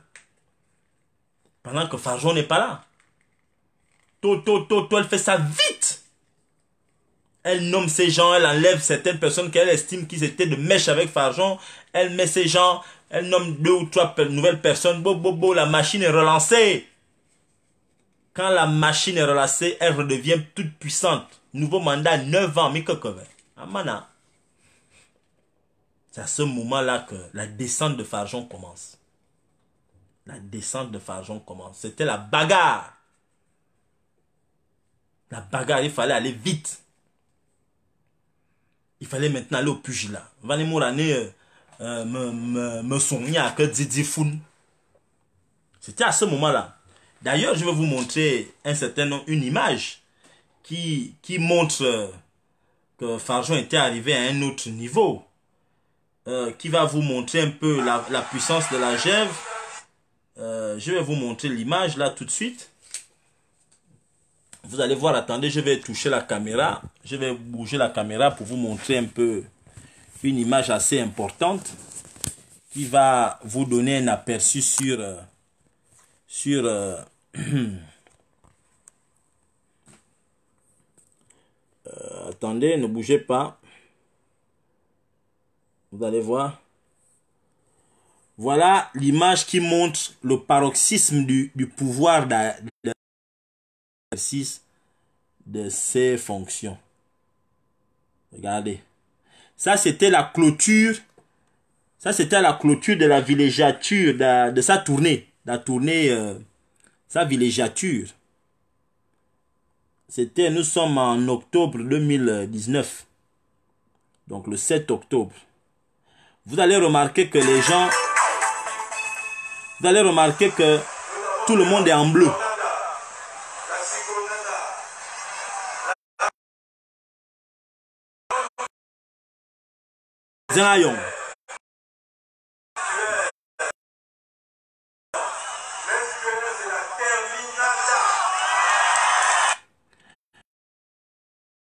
Pendant que Farjon n'est pas là. Tôt, elle fait ça vite. Elle nomme ces gens, elle enlève certaines personnes qu'elle estime qu'ils étaient de mèche avec Farjon. Elle met ces gens, elle nomme deux ou trois nouvelles personnes. Bo, bon, la machine est relancée. Quand la machine est relancée, elle redevient toute puissante. Nouveau mandat, 9 ans, Miko Amana. C'est à ce moment-là que la descente de Farjon commence. La descente de Farjon commence. C'était la bagarre. La bagarre, il fallait aller vite. Il fallait maintenant aller au pugilat. Vali Mourane euh, euh, me souvient à que Didi Foun. C'était à ce moment-là. D'ailleurs, je vais vous montrer un certain une image qui, qui montre euh, que Farjon était arrivé à un autre niveau. Euh, qui va vous montrer un peu la, puissance de la gève. Euh, je vais vous montrer l'image là tout de suite. Vous allez voir, attendez, je vais toucher la caméra. Je vais bouger la caméra pour vous montrer un peu une image assez importante qui va vous donner un aperçu sur, euh, sur attendez, ne bougez pas. Vous allez voir. Voilà l'image qui montre le paroxysme du, du pouvoir d'exercice de ses fonctions. Regardez. Ça, c'était la clôture. Ça, c'était la clôture de la villégiature, de, sa tournée. la tournée, euh, sa villégiature. C'était, nous sommes en octobre 2019. Donc le 7 octobre vous allez remarquer que les gens, vous allez remarquer que tout le monde est en bleu. Tout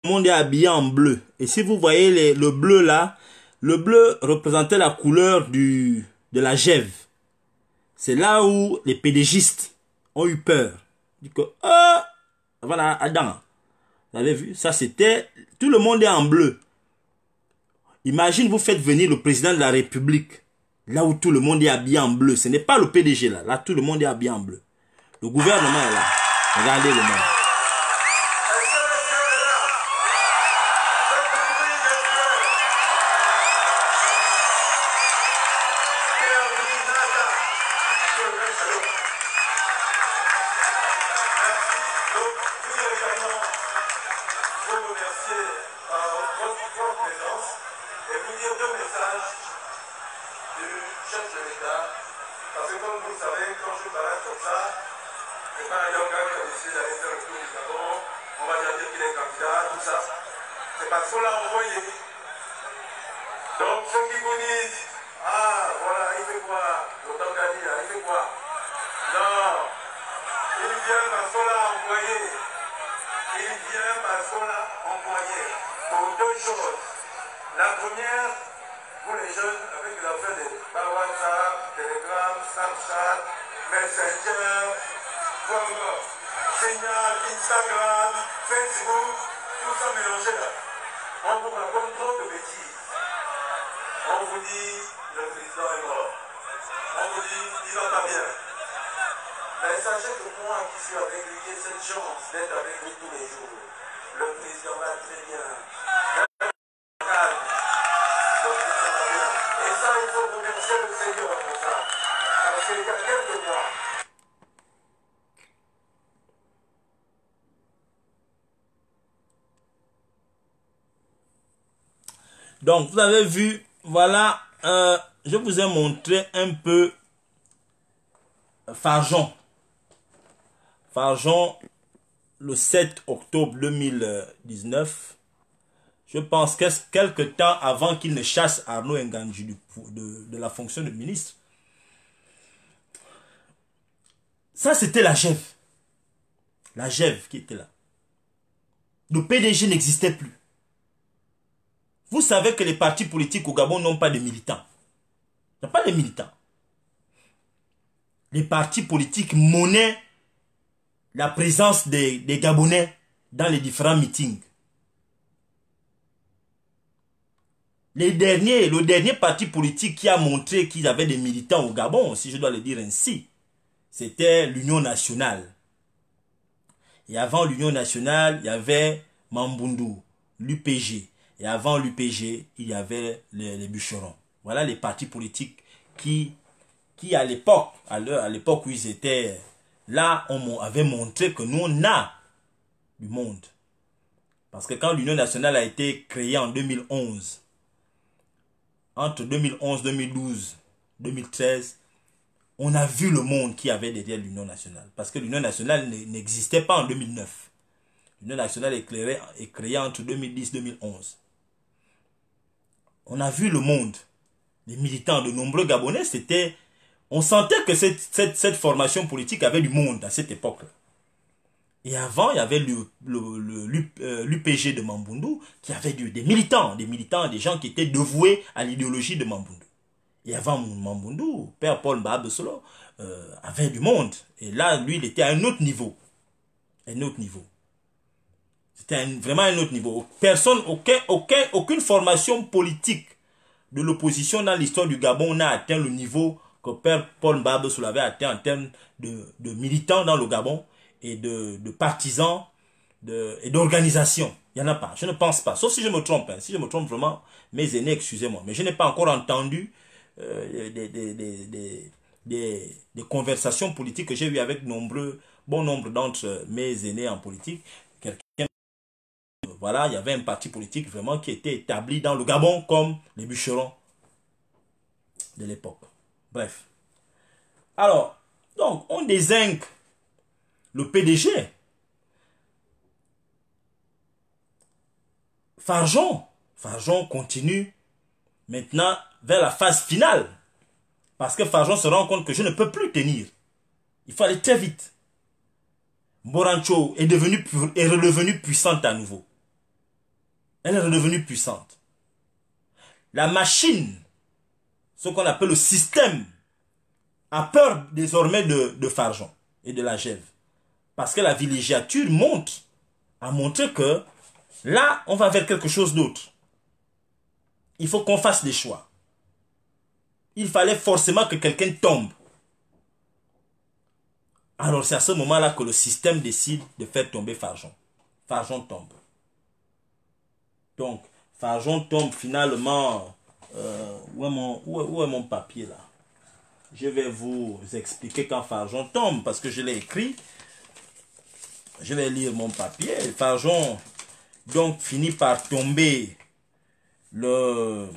Le monde est habillé en bleu. Et si vous voyez le bleu là, le bleu représentait la couleur du, de la gève. C'est là où les pédégistes ont eu peur. Du que, ah, voilà, Adam, vous avez vu, ça c'était, tout le monde est en bleu. Imagine, vous faites venir le président de la République, là où tout le monde est habillé en bleu. Ce n'est pas le PDG là, là tout le monde est habillé en bleu. Le gouvernement est là. Regardez le monde. Donc, vous avez vu, voilà, euh, je vous ai montré un peu Fajon, Fajon le 7 octobre 2019. Je pense que quelque temps avant qu'il ne chasse Arnaud Nganji de, de, la fonction de ministre. Ça, c'était la GEV. La GEV qui était là. Le PDG n'existait plus. Vous savez que les partis politiques au Gabon n'ont pas de militants. Il n'y a pas de militants. Les partis politiques monnaient la présence des, Gabonais dans les différents meetings. Les derniers, le dernier parti politique qui a montré qu'il avait des militants au Gabon, si je dois le dire ainsi, c'était l'Union nationale. Et avant l'Union nationale, il y avait Mambundu, l'UPG. Et avant l'UPG, il y avait les, bûcherons. Voilà les partis politiques qui, qui à l'époque, à l'époque où ils étaient là, on avait montré que nous, on a du monde. Parce que quand l'Union nationale a été créée en 2011, entre 2011, 2012, 2013, on a vu le monde qui avait derrière l'Union nationale. Parce que l'Union nationale n'existait pas en 2009. L'Union nationale est créée, est créée entre 2010 et 2011 on a vu le monde. Les militants, de nombreux Gabonais, c'était... On sentait que cette, cette, formation politique avait du monde à cette époque. Et avant, il y avait l'UPG le, euh, de Mambundu qui avait des, des militants, des militants, des gens qui étaient dévoués à l'idéologie de Mambundu. Et avant Mambundu, Père Paul Mbabe euh, avait du monde. Et là, lui, il était à un autre niveau. Un autre niveau. C'était vraiment un autre niveau. Personne, aucun, aucun, aucune formation politique de l'opposition dans l'histoire du Gabon n'a atteint le niveau que Père Paul Mbabe l'avait atteint en termes de, militants dans le Gabon et de, partisans et d'organisations. Il n'y en a pas. Je ne pense pas. Sauf si je me trompe. Hein. Si je me trompe vraiment, mes aînés, excusez-moi. Mais je n'ai pas encore entendu euh, des, des conversations politiques que j'ai eues avec nombreux, bon nombre d'entre mes aînés en politique voilà, il y avait un parti politique vraiment qui était établi dans le Gabon comme les bûcherons de l'époque. Bref. Alors, donc, on désigne le PDG. Farjon. Farjon continue maintenant vers la phase finale. Parce que Farjon se rend compte que je ne peux plus tenir. Il faut aller très vite. Morancho est devenu est redevenu puissante à nouveau. Elle est redevenue puissante. La machine, ce qu'on appelle le système, a peur désormais de, de Farjon et de la Gève. Parce que la villégiature monte à montré que là, on va vers quelque chose d'autre. Il faut qu'on fasse des choix. Il fallait forcément que quelqu'un tombe. Alors c'est à ce moment-là que le système décide de faire tomber Farjon. Farjon tombe. Donc, Farjon tombe finalement. Euh, où, est mon, où, est, mon, papier là Je vais vous expliquer quand Farjon tombe parce que je l'ai écrit. Je vais lire mon papier. Farjon donc finit par tomber. Le,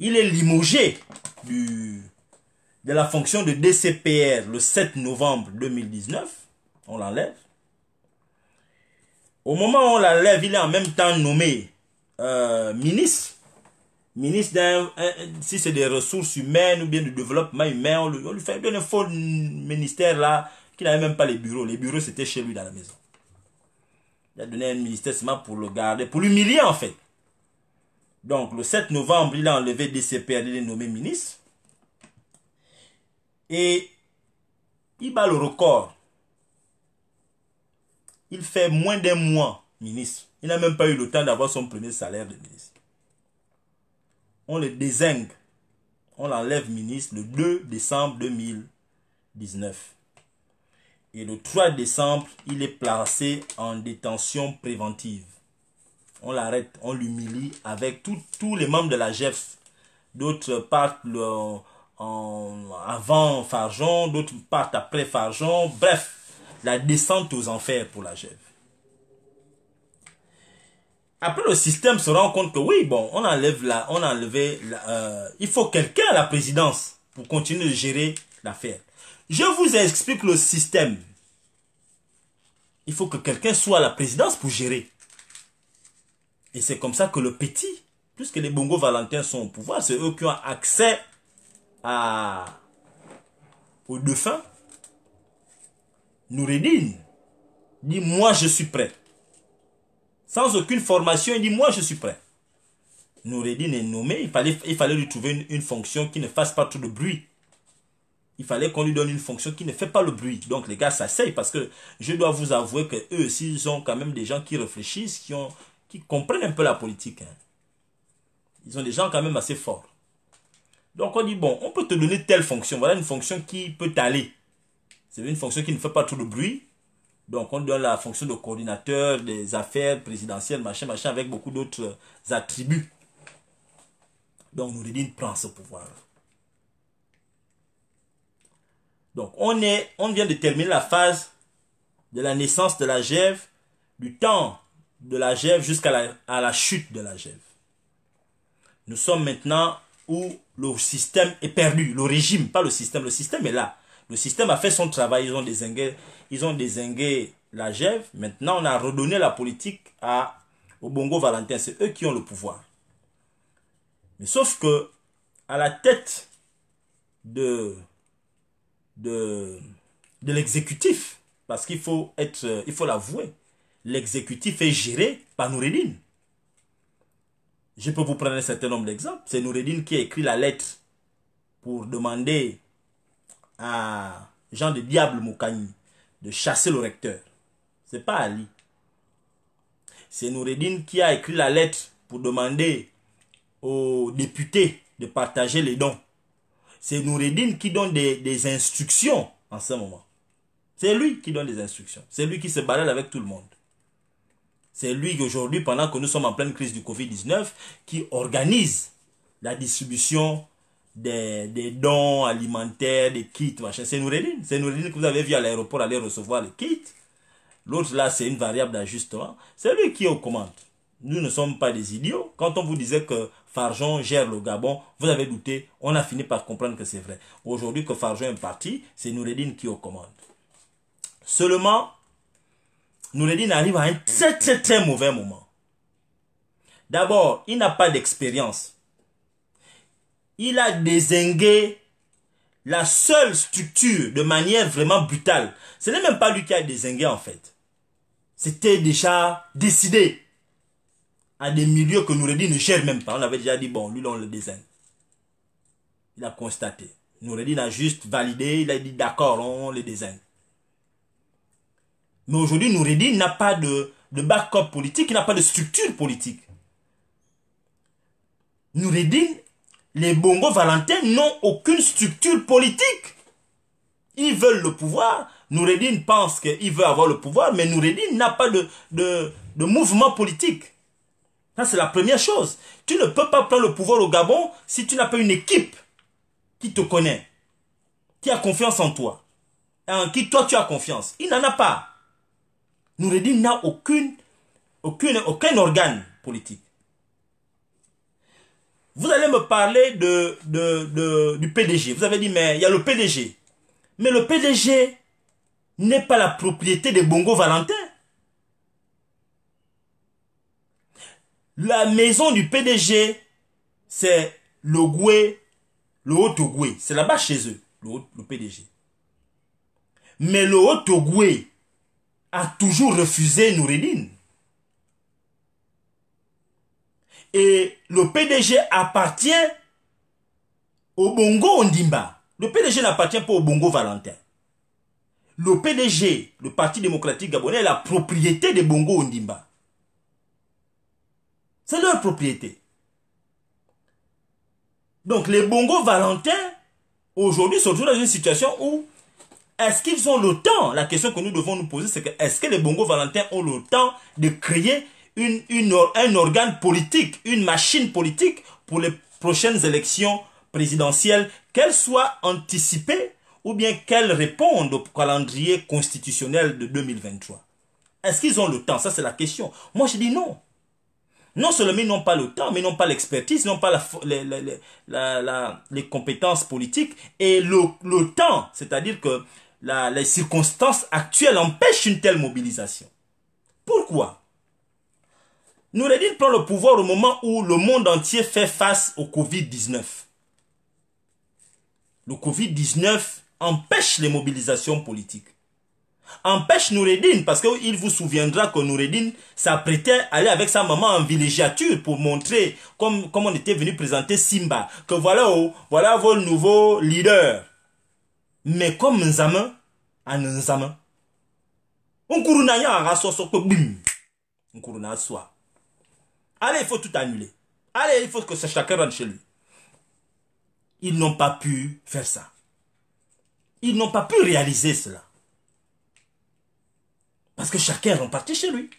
il est limogé du, de la fonction de DCPR le 7 novembre 2019. On l'enlève. Au moment où on la il est en même temps nommé euh, ministre. Ministre si c'est des ressources humaines ou bien du développement humain, on lui, fait un faux ministère là, qu'il n'avait même pas les bureaux. Les bureaux, c'était chez lui dans la maison. Il a donné un ministère seulement pour le garder, pour l'humilier en fait. Donc le 7 novembre, il a enlevé DCPR, il est nommé ministre. Et il bat le record il fait moins d'un mois ministre. Il n'a même pas eu le temps d'avoir son premier salaire de ministre. On le désingue. On l'enlève ministre le 2 décembre 2019. Et le 3 décembre, il est placé en détention préventive. On l'arrête, on l'humilie avec tous les membres de la GEF. D'autres partent avant Farjon, d'autres partent après Farjon. Bref, la descente aux enfers pour la Gève. Après, le système se rend compte que oui, bon, on enlève la, on a enlevé, euh, il faut quelqu'un à la présidence pour continuer de gérer l'affaire. Je vous explique le système. Il faut que quelqu'un soit à la présidence pour gérer. Et c'est comme ça que le petit, puisque les Bongo Valentins sont au pouvoir, c'est eux qui ont accès à, au Noureddin dit Moi je suis prêt. Sans aucune formation, il dit Moi je suis prêt. Noureddin est nommé, il fallait, il fallait lui trouver une, fonction qui ne fasse pas trop de bruit. Il fallait qu'on lui donne une fonction qui ne fait pas le bruit. Donc les gars s'asseyent parce que je dois vous avouer que eux aussi, ils ont quand même des gens qui réfléchissent, qui, ont, qui comprennent un peu la politique. Hein. Ils ont des gens quand même assez forts. Donc on dit, bon, on peut te donner telle fonction. Voilà une fonction qui peut t'aller. C'est une fonction qui ne fait pas trop de bruit. Donc on donne la fonction de coordinateur des affaires présidentielles, machin, machin, avec beaucoup d'autres attributs. Donc Nouridine prend ce pouvoir. Donc on, est, on vient de terminer la phase de la naissance de la Gève, du temps de la Gève jusqu'à la, à la chute de la Gève. Nous sommes maintenant où le système est perdu, le régime, pas le système, le système est là. Le système a fait son travail, ils ont désingué, ils ont la Gève. Maintenant, on a redonné la politique à, au Bongo Valentin. C'est eux qui ont le pouvoir. Mais sauf que, à la tête de, de, de l'exécutif, parce qu'il faut être, il faut l'avouer, l'exécutif est géré par Noureddin. Je peux vous prendre un certain nombre d'exemples. C'est Noureddin qui a écrit la lettre pour demander à ah, Jean de Diable Moukani de chasser le recteur. C'est pas Ali. C'est Noureddin qui a écrit la lettre pour demander aux députés de partager les dons. C'est Noureddin qui donne des, des, instructions en ce moment. C'est lui qui donne des instructions. C'est lui qui se balade avec tout le monde. C'est lui aujourd'hui, pendant que nous sommes en pleine crise du Covid-19, qui organise la distribution des, dons alimentaires, des kits, machin. C'est Nouréline. C'est Nouréline que vous avez vu à l'aéroport aller recevoir les kits. L'autre là, c'est une variable d'ajustement. C'est lui qui est aux commandes. Nous ne sommes pas des idiots. Quand on vous disait que Farjon gère le Gabon, vous avez douté. On a fini par comprendre que c'est vrai. Aujourd'hui que Farjon est parti, c'est Nouréline qui est aux commandes. Seulement, Nouréline arrive à un très très très mauvais moment. D'abord, il n'a pas d'expérience il a désingué la seule structure de manière vraiment brutale. Ce n'est même pas lui qui a désingué en fait. C'était déjà décidé à des milieux que Nouredi ne gère même pas. On avait déjà dit, bon, lui, là, on le désigne. Il a constaté. Nouredi a juste validé, il a dit, d'accord, on le désigne. Mais aujourd'hui, Noureddin n'a pas de, de backup politique, il n'a pas de structure politique. Noureddin les Bongo Valentins n'ont aucune structure politique. Ils veulent le pouvoir. Noureddin pense qu'il veut avoir le pouvoir, mais Noureddin n'a pas de, de, mouvement politique. Ça, c'est la première chose. Tu ne peux pas prendre le pouvoir au Gabon si tu n'as pas une équipe qui te connaît, qui a confiance en toi, en qui toi tu as confiance. Il n'en a pas. Noureddin n'a aucune, aucune, aucun organe politique. Vous allez me parler de, du PDG. Vous avez dit, mais il y a le PDG. Mais le PDG n'est pas la propriété de Bongo Valentin. La maison du PDG, c'est le Goué, le haut C'est là-bas chez eux, le, le PDG. Mais le Haut-Ogoué a toujours refusé Noureddin. et le PDG appartient au Bongo Ondimba. Le PDG n'appartient pas au Bongo Valentin. Le PDG, le Parti démocratique gabonais, est la propriété des Bongo Ondimba. C'est leur propriété. Donc les Bongo Valentins, aujourd'hui, sont toujours dans une situation où est-ce qu'ils ont le temps La question que nous devons nous poser, c'est que est-ce que les Bongo Valentins ont le temps de créer un organe politique, une machine politique pour les prochaines élections présidentielles, qu'elles soient anticipées ou bien qu'elles répondent au calendrier constitutionnel de 2023. Est-ce qu'ils ont le temps Ça, c'est la question. Moi, je dis non. Non seulement ils n'ont pas le temps, mais ils n'ont pas l'expertise, ils n'ont pas la, les compétences politiques et le, le temps. C'est-à-dire que les circonstances actuelles empêchent une telle mobilisation. Pourquoi Noureddin prend le pouvoir au moment où le monde entier fait face au Covid-19. Le Covid-19 empêche les mobilisations politiques. Empêche Noureddin, parce qu'il vous souviendra que Noureddin s'apprêtait à aller avec sa maman en villégiature pour montrer, comme, comme on était venu présenter Simba, que voilà, voilà vos nouveaux leaders. Mais comme Nzama, un Nzama, on bim, on à soi. Allez, il faut tout annuler. Allez, il faut que chacun rentre chez lui. Ils n'ont pas pu faire ça. Ils n'ont pas pu réaliser cela. Parce que chacun est reparti chez lui.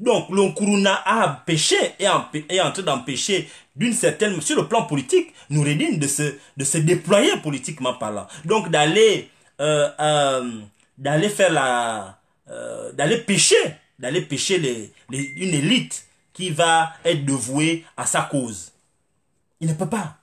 Donc, l'Onkuruna a empêché et est en train d'empêcher d'une certaine, sur le plan politique, nous de se, de se déployer politiquement parlant. Donc, d'aller, euh, euh, d'aller faire la, euh, d'aller pêcher, d'aller pêcher les, une élite qui va être dévoué à sa cause. Il ne peut pas.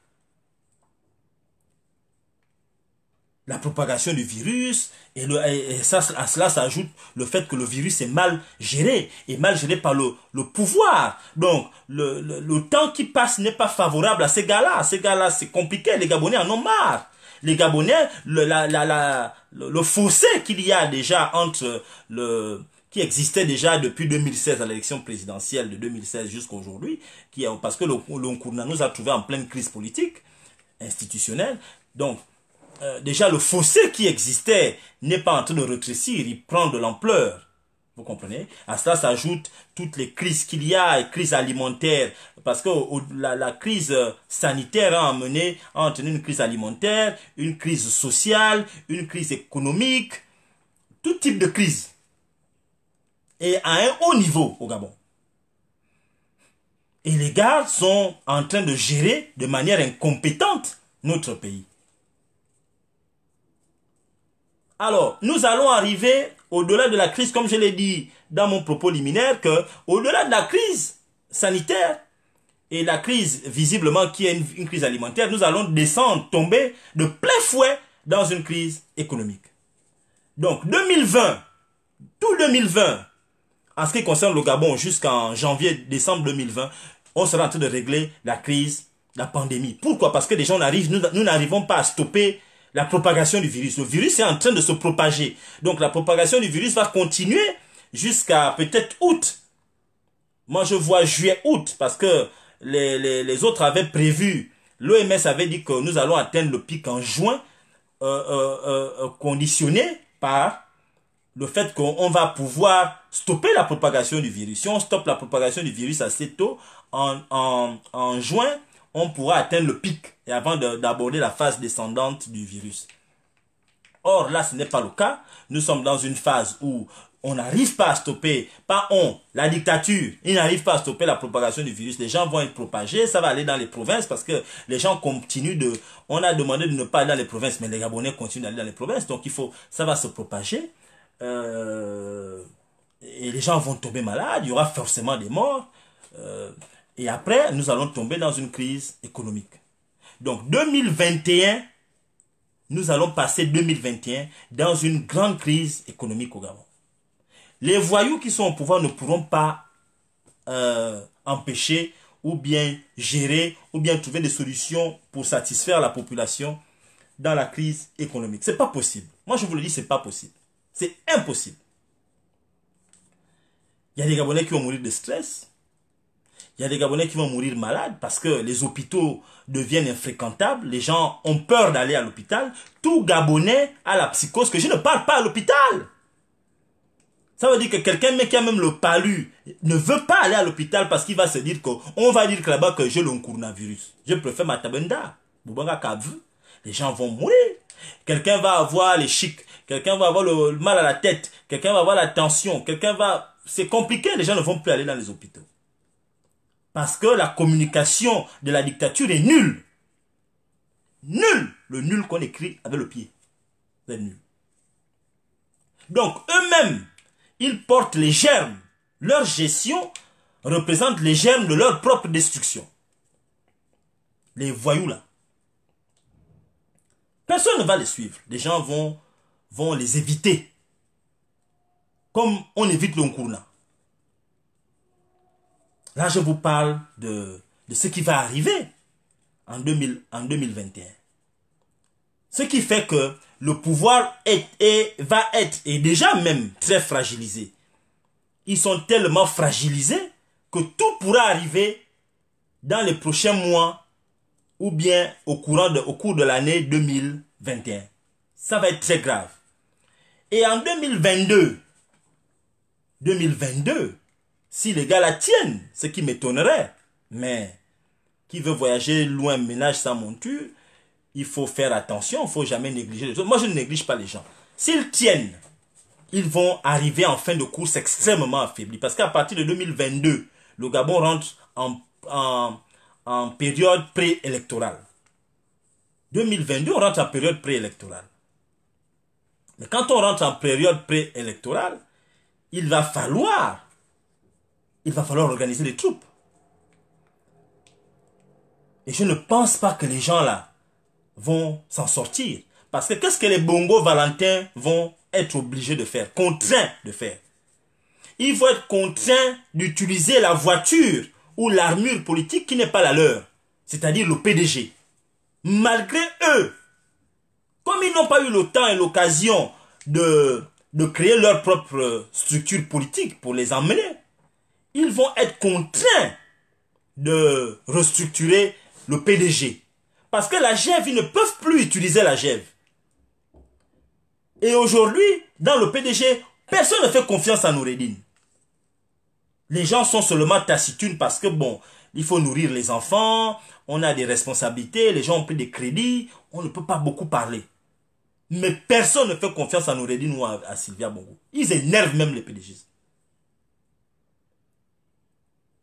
La propagation du virus, et, à cela s'ajoute le fait que le virus est mal géré, et mal géré par le, pouvoir. Donc, le, temps qui passe n'est pas favorable à ces gars-là. Ces gars-là, c'est compliqué, les Gabonais en ont marre. Les Gabonais, le, la, le fossé qu'il y a déjà entre le, qui existait déjà depuis 2016 à l'élection présidentielle de 2016 jusqu'à aujourd'hui, qui parce que le Nkourna nous a trouvé en pleine crise politique, institutionnelle. Donc, euh, déjà le fossé qui existait n'est pas en train de rétrécir, il prend de l'ampleur. Vous comprenez À cela s'ajoutent toutes les crises qu'il y a, les crises alimentaires, parce que la, crise euh, sanitaire a amené, a entraîné une crise alimentaire, une crise sociale, une crise économique, tout type de crise et à un haut niveau au Gabon. Et les gardes sont en train de gérer de manière incompétente notre pays. Alors, nous allons arriver au-delà de la crise, comme je l'ai dit dans mon propos liminaire, que au-delà de la crise sanitaire et la crise visiblement qui est une, crise alimentaire, nous allons descendre, tomber de plein fouet dans une crise économique. Donc, 2020, tout 2020, en ce qui concerne le Gabon, jusqu'en janvier-décembre 2020, on sera en train de régler la crise, la pandémie. Pourquoi Parce que les gens nous n'arrivons pas à stopper la propagation du virus. Le virus est en train de se propager. Donc la propagation du virus va continuer jusqu'à peut-être août. Moi je vois juillet-août parce que les, autres avaient prévu, l'OMS avait dit que nous allons atteindre le pic en juin, euh, euh, euh, conditionné par le fait qu'on va pouvoir stopper la propagation du virus. Si on stoppe la propagation du virus assez tôt, en, juin, on pourra atteindre le pic et avant d'aborder la phase descendante du virus. Or, là, ce n'est pas le cas. Nous sommes dans une phase où on n'arrive pas à stopper, pas on, la dictature, il n'arrive pas à stopper la propagation du virus. Les gens vont être propagés, ça va aller dans les provinces parce que les gens continuent de, on a demandé de ne pas aller dans les provinces, mais les Gabonais continuent d'aller dans les provinces, donc il faut, ça va se propager. Euh, et les gens vont tomber malades, il y aura forcément des morts. Euh, et après, nous allons tomber dans une crise économique. Donc 2021, nous allons passer 2021 dans une grande crise économique au Gabon. Les voyous qui sont au pouvoir ne pourront pas euh, empêcher ou bien gérer ou bien trouver des solutions pour satisfaire la population dans la crise économique. C'est pas possible. Moi, je vous le dis, c'est pas possible. C'est impossible. Il y a des Gabonais qui vont mourir de stress. Il y a des Gabonais qui vont mourir malades parce que les hôpitaux deviennent infréquentables. Les gens ont peur d'aller à l'hôpital. Tout Gabonais a la psychose que je ne parle pas à l'hôpital. Ça veut dire que quelqu'un qui a même le palu ne veut pas aller à l'hôpital parce qu'il va se dire qu'on va dire que là-bas que j'ai le coronavirus. Je préfère ma tabenda. Les gens vont mourir. Quelqu'un va avoir les chics, quelqu'un va avoir le mal à la tête, quelqu'un va avoir la tension, quelqu'un va... C'est compliqué, les gens ne vont plus aller dans les hôpitaux. Parce que la communication de la dictature est nulle. Nul. Le nul qu'on écrit avec le pied. C'est nul. Donc, eux-mêmes, ils portent les germes. Leur gestion représente les germes de leur propre destruction. Les voyous là. Personne ne va les suivre. Les gens vont vont les éviter. Comme on évite le Là, je vous parle de, de ce qui va arriver en, 2000, en 2021. Ce qui fait que le pouvoir est, et va être, et déjà même, très fragilisé. Ils sont tellement fragilisés que tout pourra arriver dans les prochains mois ou bien au, de, au cours de l'année 2021. Ça va être très grave. Et en 2022, 2022, si les gars la tiennent, ce qui m'étonnerait, mais qui veut voyager loin, ménage sans monture, il faut faire attention, il faut jamais négliger les autres. Moi, je ne néglige pas les gens. S'ils tiennent, ils vont arriver en fin de course extrêmement affaiblis. Parce qu'à partir de 2022, le Gabon rentre en période préélectorale. 2022, on rentre en période préélectorale. Mais quand on rentre en période préélectorale, il va falloir, il va falloir organiser les troupes. Et je ne pense pas que les gens là vont s'en sortir. Parce que qu'est-ce que les bongo valentins vont être obligés de faire, contraints de faire Ils vont être contraints d'utiliser la voiture ou l'armure politique qui n'est pas la leur, c'est-à-dire le PDG. Malgré eux, comme ils n'ont pas eu le temps et l'occasion de, de créer leur propre structure politique pour les emmener, ils vont être contraints de restructurer le PDG. Parce que la GEV, ils ne peuvent plus utiliser la GEV. Et aujourd'hui, dans le PDG, personne ne fait confiance à Noureddine. Les gens sont seulement taciturnes parce que, bon, il faut nourrir les enfants, on a des responsabilités, les gens ont pris des crédits, on ne peut pas beaucoup parler. Mais personne ne fait confiance à Noureddin ou à, Sylvia Bongo. Ils énervent même les pédégistes.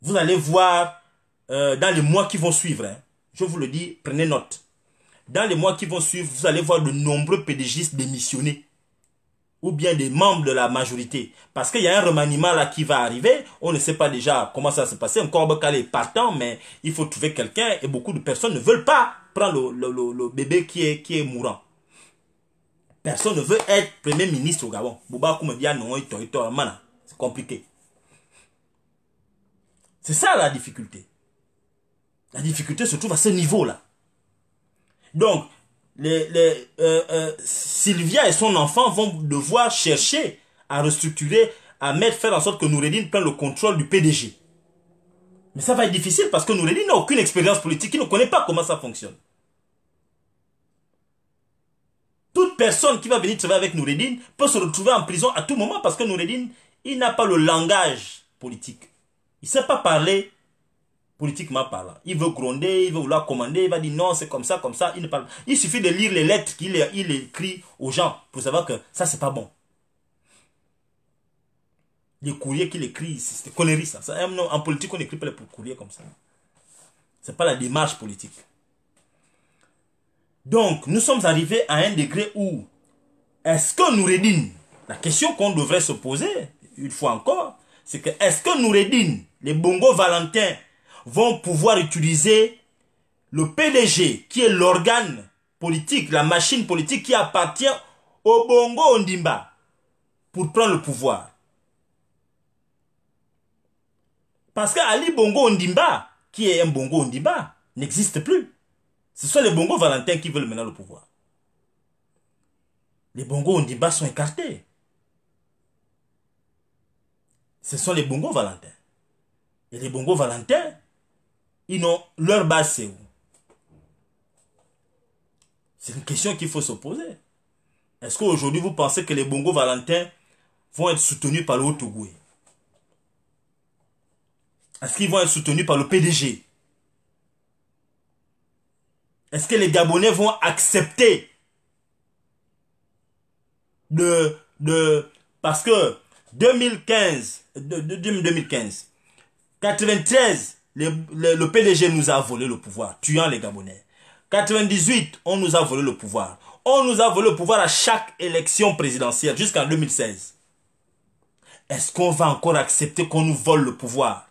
Vous allez voir euh, dans les mois qui vont suivre, hein, je vous le dis, prenez note. Dans les mois qui vont suivre, vous allez voir de nombreux pédégistes démissionnés ou bien des membres de la majorité. Parce qu'il y a un remaniement là qui va arriver. On ne sait pas déjà comment ça va se passer. Encore Bokale est partant, mais il faut trouver quelqu'un et beaucoup de personnes ne veulent pas prendre le, bébé qui est, qui est mourant. Personne ne veut être premier ministre au Gabon. C'est compliqué. C'est ça la difficulté. La difficulté se trouve à ce niveau-là. Donc, les, euh, euh, Sylvia et son enfant vont devoir chercher à restructurer, à mettre, faire en sorte que Noureddin prenne le contrôle du PDG. Mais ça va être difficile parce que Noureddin n'a aucune expérience politique, il ne connaît pas comment ça fonctionne. toute personne qui va venir travailler avec Noureddin peut se retrouver en prison à tout moment parce que Noureddin, il n'a pas le langage politique. Il ne sait pas parler politiquement parlant. Il veut gronder, il veut vouloir commander, il va dire non, c'est comme ça, comme ça. Il ne parle. Il suffit de lire les lettres qu'il écrit aux gens pour savoir que ça, c'est pas bon. Les courriers qu'il écrit, c'est connerie ça. En politique, on n'écrit pas les courriers comme ça. Ce n'est pas la démarche politique. Donc, nous sommes arrivés à un degré où, est-ce que Noureddin, la question qu'on devrait se poser, une fois encore, c'est que est-ce que Noureddin, les Bongo Valentins, vont pouvoir utiliser le PDG, qui est l'organe politique, la machine politique qui appartient au Bongo Ondimba, pour prendre le pouvoir Parce qu'Ali Bongo Ondimba, qui est un Bongo Ondimba, n'existe plus. Ce sont les Bongo Valentins qui veulent mener le pouvoir. Les Bongo bas sont écartés. Ce sont les Bongo Valentins. Et les Bongo Valentins, ils ont leur base c'est où C'est une question qu'il faut se poser. Est-ce qu'aujourd'hui vous pensez que les Bongo Valentins vont être soutenus par le haut Est-ce qu'ils vont être soutenus par le PDG est-ce que les Gabonais vont accepter de, parce que 2015, de, 2015, 93, le, le, le, PDG nous a volé le pouvoir, tuant les Gabonais. 98, on nous a volé le pouvoir. On nous a volé le pouvoir à chaque élection présidentielle jusqu'en 2016. Est-ce qu'on va encore accepter qu'on nous vole le pouvoir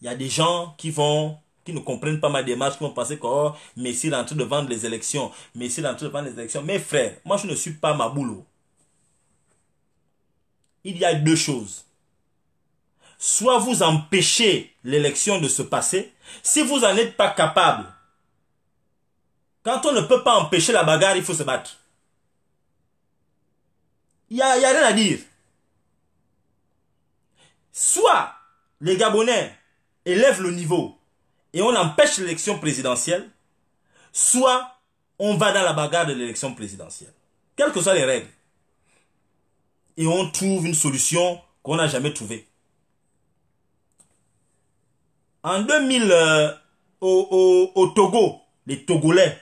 Il y a des gens qui vont qui ne comprennent pas ma démarche, qui vont penser que oh, est en train de vendre les élections. Messi est en train de vendre les élections. Mes frères, moi je ne suis pas ma boulot. Il y a deux choses. Soit vous empêchez l'élection de se passer, si vous n'en êtes pas capable. Quand on ne peut pas empêcher la bagarre, il faut se battre. Il n'y a rien à dire. Soit les Gabonais élèvent le niveau et on empêche l'élection présidentielle, soit on va dans la bagarre de l'élection présidentielle. Quelles que soient les règles. Et on trouve une solution qu'on n'a jamais trouvée. En 2000, euh, au, au, Togo, les Togolais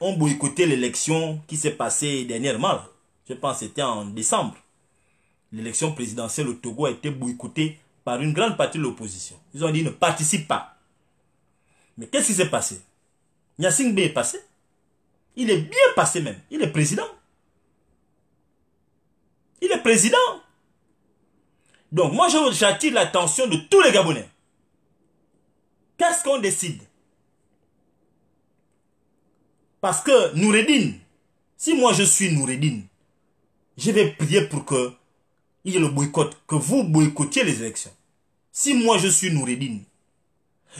ont boycotté l'élection qui s'est passée dernièrement. Je pense que c'était en décembre. L'élection présidentielle au Togo a été boycottée par une grande partie de l'opposition. Ils ont dit ne participe pas. Mais qu'est-ce qui s'est passé Nyasingbe est passé. Il est bien passé même. Il est président. Il est président. Donc moi, j'attire l'attention de tous les Gabonais. Qu'est-ce qu'on décide Parce que Noureddin, si moi je suis Noureddin, je vais prier pour que il y ait le boycott, que vous boycottiez les élections. Si moi je suis Noureddin,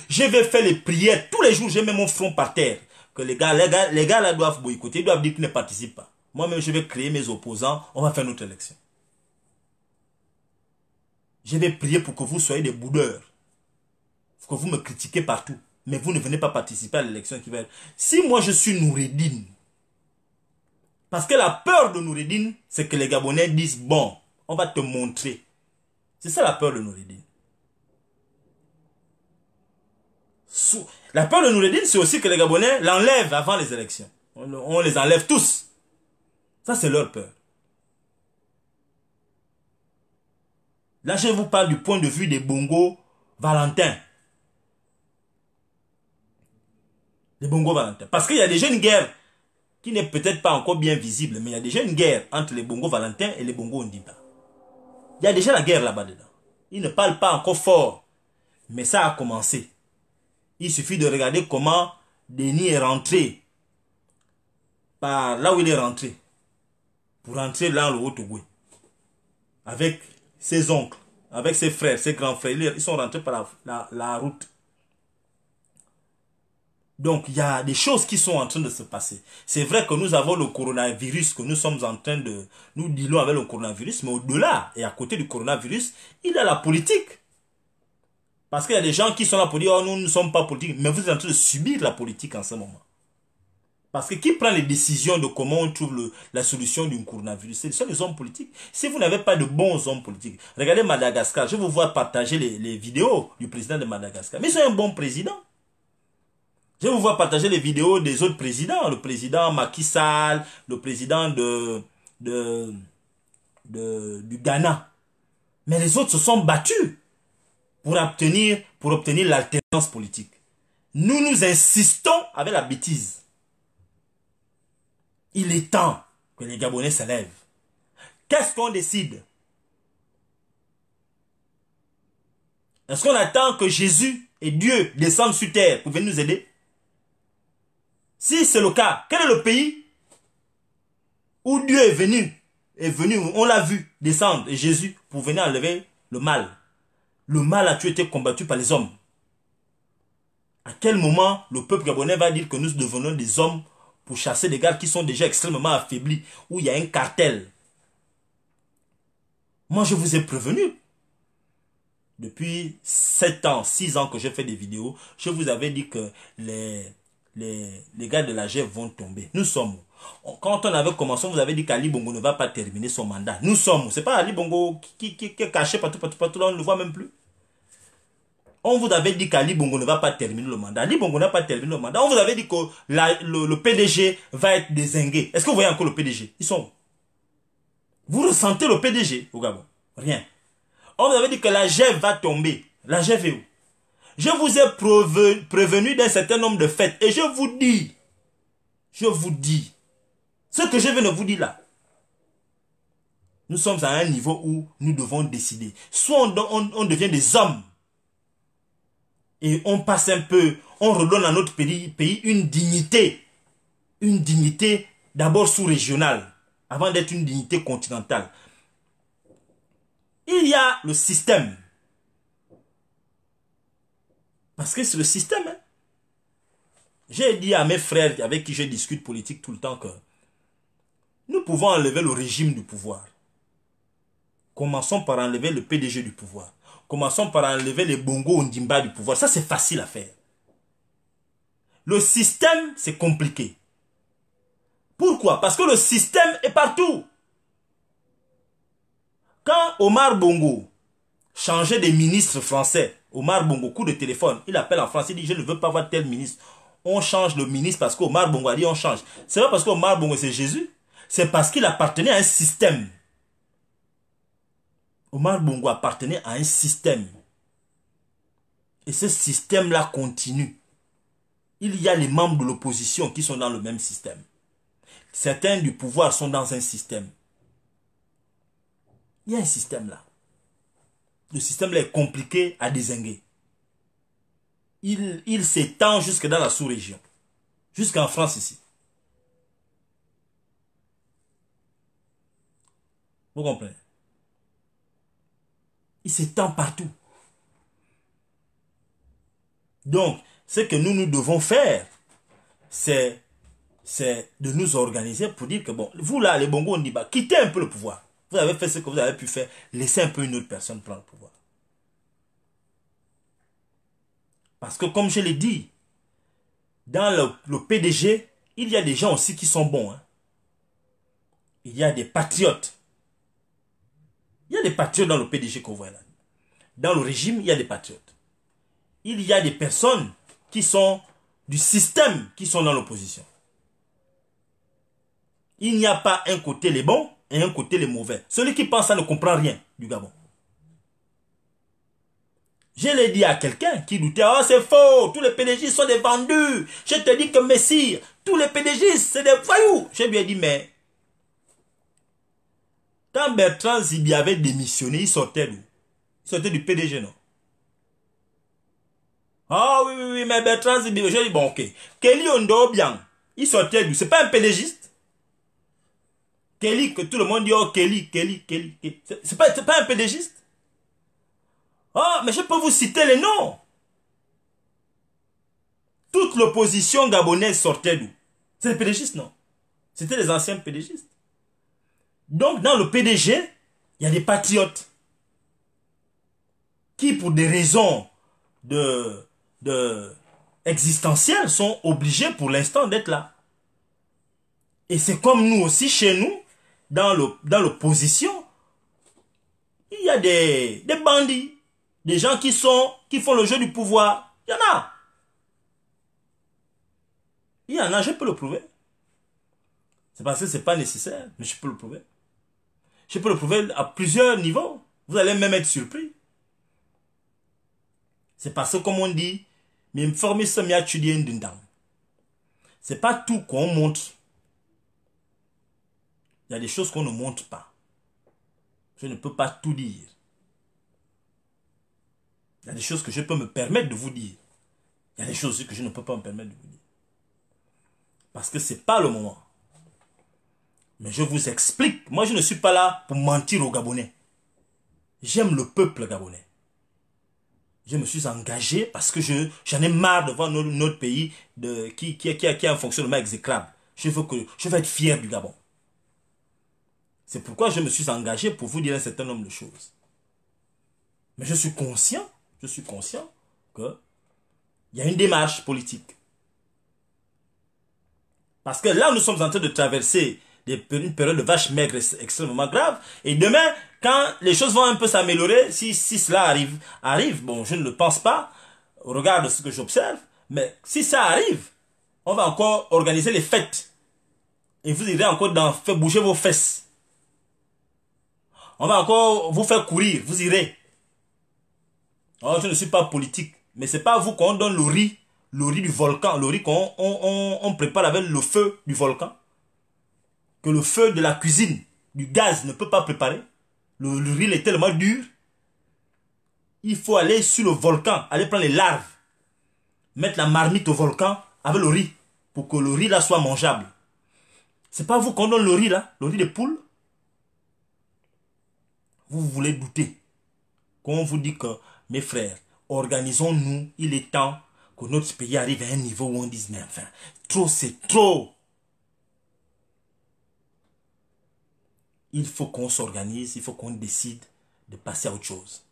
je vais faire les prières. Tous les jours, je mets mon front par terre. Que les gars, les gars, les gars là doivent boycotter, ils doivent dire qu'ils ne participent pas. Moi-même, je vais créer mes opposants. On va faire notre élection. Je vais prier pour que vous soyez des boudeurs. que vous me critiquez partout. Mais vous ne venez pas participer à l'élection qui va Si moi je suis Noureddin, parce que la peur de Noureddin, c'est que les Gabonais disent, bon, on va te montrer. C'est ça la peur de Noureddin. La peur de Noureddin, c'est aussi que les Gabonais l'enlèvent avant les élections. On, les enlève tous. Ça, c'est leur peur. Là, je vous parle du point de vue des Bongo Valentin. Les Bongo Valentin. Parce qu'il y a déjà une guerre qui n'est peut-être pas encore bien visible, mais il y a déjà une guerre entre les Bongo Valentin et les Bongo Ondimba. Il y a déjà la guerre là-bas dedans. Ils ne parlent pas encore fort, mais ça a commencé. Il suffit de regarder comment Denis est rentré par là où il est rentré pour rentrer là le haut avec ses oncles, avec ses frères, ses grands frères. Ils sont rentrés par la, la, route. Donc, il y a des choses qui sont en train de se passer. C'est vrai que nous avons le coronavirus, que nous sommes en train de... Nous dilons avec le coronavirus, mais au-delà et à côté du coronavirus, il y a la politique. Parce qu'il y a des gens qui sont là pour dire, oh, nous ne sommes pas politiques, mais vous êtes en train de subir la politique en ce moment. Parce que qui prend les décisions de comment on trouve la solution d'une coronavirus Ce sont les hommes politiques. Si vous n'avez pas de bons hommes politiques, regardez Madagascar. Je vous vois partager les, vidéos du président de Madagascar. Mais c'est un bon président. Je vous vois partager les vidéos des autres présidents. Le président Macky Sall, le président de, du Ghana. Mais les autres se sont battus pour obtenir, pour obtenir l'alternance politique. Nous nous insistons avec la bêtise. Il est temps que les Gabonais s'élèvent. Qu'est-ce qu'on décide Est-ce qu'on attend que Jésus et Dieu descendent sur terre pour venir nous aider Si c'est le cas, quel est le pays où Dieu est venu, est venu, on l'a vu descendre, et Jésus pour venir enlever le mal le mal a t été combattu par les hommes À quel moment le peuple gabonais va dire que nous devenons des hommes pour chasser des gars qui sont déjà extrêmement affaiblis, où il y a un cartel Moi, je vous ai prévenu. Depuis 7 ans, 6 ans que j'ai fait des vidéos, je vous avais dit que les, les, les gars de la GEF vont tomber. Nous sommes quand on avait commencé, on vous avait dit qu'Ali Bongo ne va pas terminer son mandat. Nous sommes. C'est pas Ali Bongo qui, est caché partout, partout, partout. on ne le voit même plus. On vous avait dit qu'Ali Bongo ne va pas terminer le mandat. n'a pas terminé le mandat. On vous avait dit que le, PDG va être désingué. Est-ce que vous voyez encore le PDG Ils sont où Vous ressentez le PDG au Gabon Rien. On vous avait dit que la GEV va tomber. La GEV est où Je vous ai prévenu d'un certain nombre de faits. Et je vous dis, je vous dis, ce que je viens de vous dire là, nous sommes à un niveau où nous devons décider. Soit on, devient des hommes et on passe un peu, on redonne à notre pays, une dignité. Une dignité d'abord sous-régionale, avant d'être une dignité continentale. Il y a le système. Parce que c'est le système. Hein. J'ai dit à mes frères avec qui je discute politique tout le temps que nous pouvons enlever le régime du pouvoir. Commençons par enlever le PDG du pouvoir. Commençons par enlever les Bongo Ondimba du pouvoir. Ça, c'est facile à faire. Le système, c'est compliqué. Pourquoi Parce que le système est partout. Quand Omar Bongo changeait des ministres français, Omar Bongo, coup de téléphone, il appelle en France, il dit, je ne veux pas voir tel ministre. On change le ministre parce qu'Omar Bongo a dit, on change. C'est pas parce qu'Omar Bongo, c'est Jésus c'est parce qu'il appartenait à un système. Omar Bongo appartenait à un système. Et ce système-là continue. Il y a les membres de l'opposition qui sont dans le même système. Certains du pouvoir sont dans un système. Il y a un système là. Le système là est compliqué à désinguer. Il, il s'étend jusque dans la sous-région. Jusqu'en France ici. Vous comprenez Il s'étend partout. Donc, ce que nous, nous devons faire, c'est de nous organiser pour dire que, bon, vous là, les Bongo dit, bah, quittez un peu le pouvoir. Vous avez fait ce que vous avez pu faire, laissez un peu une autre personne prendre le pouvoir. Parce que, comme je l'ai dit, dans le, PDG, il y a des gens aussi qui sont bons. Hein. Il y a des patriotes. Il y a des patriotes dans le PDG qu'on voit là. Dans le régime, il y a des patriotes. Il y a des personnes qui sont du système qui sont dans l'opposition. Il n'y a pas un côté les bons et un côté les mauvais. Celui qui pense ça ne comprend rien du Gabon. Je l'ai dit à quelqu'un qui doutait, oh c'est faux, tous les PDG sont des vendus. Je te dis que Messire, tous les PDG, c'est des voyous. Je lui dit, mais quand Bertrand Zibi avait démissionné, il sortait d'où Il sortait du PDG, non Ah oui, oui, oui, mais Bertrand Zibi, je dis, bon, ok. Kelly Ondobian, il sortait d'où C'est pas un PDGiste Kelly, que tout le monde dit, oh, Kelly, Kelly, Kelly, Kelly. C'est pas, pas un PDGiste oh, ah, mais je peux vous citer les noms. Toute l'opposition gabonaise sortait d'où C'est des PDGistes, non C'était des anciens pédégistes. Donc dans le PDG, il y a des patriotes qui, pour des raisons de, de existentielles, sont obligés pour l'instant d'être là. Et c'est comme nous aussi chez nous, dans l'opposition, dans il y a des, bandits, des gens qui sont qui font le jeu du pouvoir. Il y en a. Il y en a, je peux le prouver. C'est parce que c'est pas nécessaire, mais je peux le prouver. Je peux le prouver à plusieurs niveaux. Vous allez même être surpris. C'est parce que, comme on dit, c'est pas tout qu'on montre. Il y a des choses qu'on ne montre pas. Je ne peux pas tout dire. Il y a des choses que je peux me permettre de vous dire. Il y a des choses que je ne peux pas me permettre de vous dire. Parce que ce n'est pas le moment. Mais je vous explique, moi je ne suis pas là pour mentir aux Gabonais. J'aime le peuple gabonais. Je me suis engagé parce que je j'en ai marre de voir notre, pays de, qui, qui, qui, qui a un fonctionnement exécrable. Je veux, que, je être fier du Gabon. C'est pourquoi je me suis engagé pour vous dire un certain nombre de choses. Mais je suis conscient, je suis conscient que y a une démarche politique. Parce que là, nous sommes en train de traverser une période de vache maigre extrêmement grave. Et demain, quand les choses vont un peu s'améliorer, si, cela arrive, arrive, bon, je ne le pense pas, regarde ce que j'observe, mais si ça arrive, on va encore organiser les fêtes. Et vous irez encore dans, faire bouger vos fesses. On va encore vous faire courir, vous irez. Alors, oh, je ne suis pas politique, mais c'est pas à vous qu'on donne le riz, le riz du volcan, le riz qu'on on, on, on prépare avec le feu du volcan que le feu de la cuisine, du gaz, ne peut pas préparer. Le, riz est tellement dur. Il faut aller sur le volcan, aller prendre les larves, mettre la marmite au volcan avec le riz, pour que le riz là soit mangeable. C'est pas vous qu'on donne le riz là, le riz de poule. Vous voulez douter. Quand on vous dit que, mes frères, organisons-nous, il est temps que notre pays arrive à un niveau où on dise, mais enfin, trop c'est trop. il faut qu'on s'organise, il faut qu'on décide de passer à autre chose.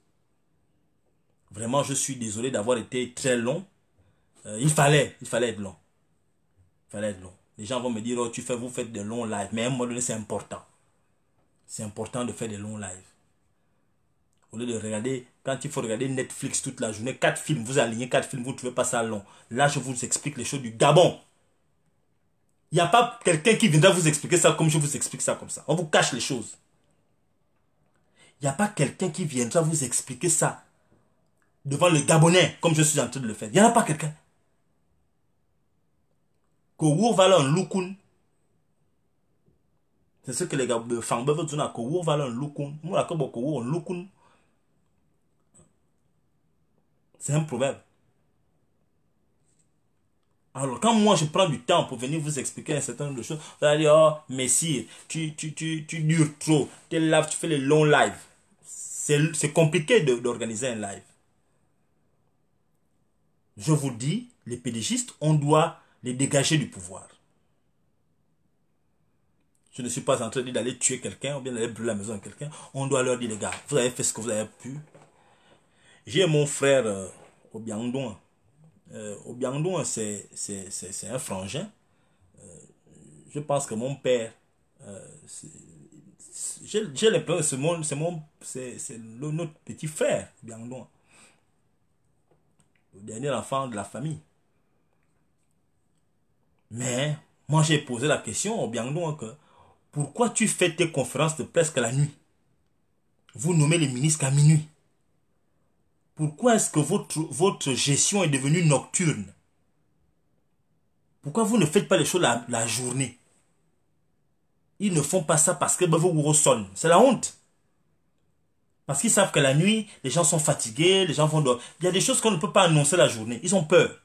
Vraiment, je suis désolé d'avoir été très long. Euh, il fallait, il fallait être long. Il fallait être long. Les gens vont me dire, oh, tu fais, vous faites de longs lives. Mais à un moment donné, c'est important. C'est important de faire de longs lives. Au lieu de regarder, quand il faut regarder Netflix toute la journée, quatre films, vous alignez quatre films, vous ne trouvez pas ça long. Là, je vous explique les choses du Gabon. Il n'y a pas quelqu'un qui viendra vous expliquer ça comme je vous explique ça comme ça. On vous cache les choses. Il n'y a pas quelqu'un qui viendra vous expliquer ça devant le Gabonais comme je suis en train de le faire. Il n'y en a pas quelqu'un. C'est ce que les dire C'est un proverbe. Alors, quand moi je prends du temps pour venir vous expliquer un certain nombre de choses, vous allez dire, oh, Messi, tu, tu, tu, tu dures trop, tu tu fais les longs lives. C'est compliqué d'organiser un live. Je vous dis, les pédégistes, on doit les dégager du pouvoir. Je ne suis pas en train d'aller tuer quelqu'un ou bien d'aller brûler la maison de quelqu'un. On doit leur dire, les gars, vous avez fait ce que vous avez pu. J'ai mon frère euh, au Biangdong euh, bien Obiangdon, c'est un frangin. Euh, je pense que mon père, euh, j'ai l'impression que c'est c'est notre petit frère, Obiangdon. Le dernier enfant de la famille. Mais moi, j'ai posé la question au Biangdon que pourquoi tu fais tes conférences de presque la nuit Vous nommez les ministres à minuit. Pourquoi est-ce que votre, votre gestion est devenue nocturne Pourquoi vous ne faites pas les choses la, journée Ils ne font pas ça parce que ben, vous sonnent. C'est la honte. Parce qu'ils savent que la nuit, les gens sont fatigués, les gens vont dormir. Il y a des choses qu'on ne peut pas annoncer la journée. Ils ont peur.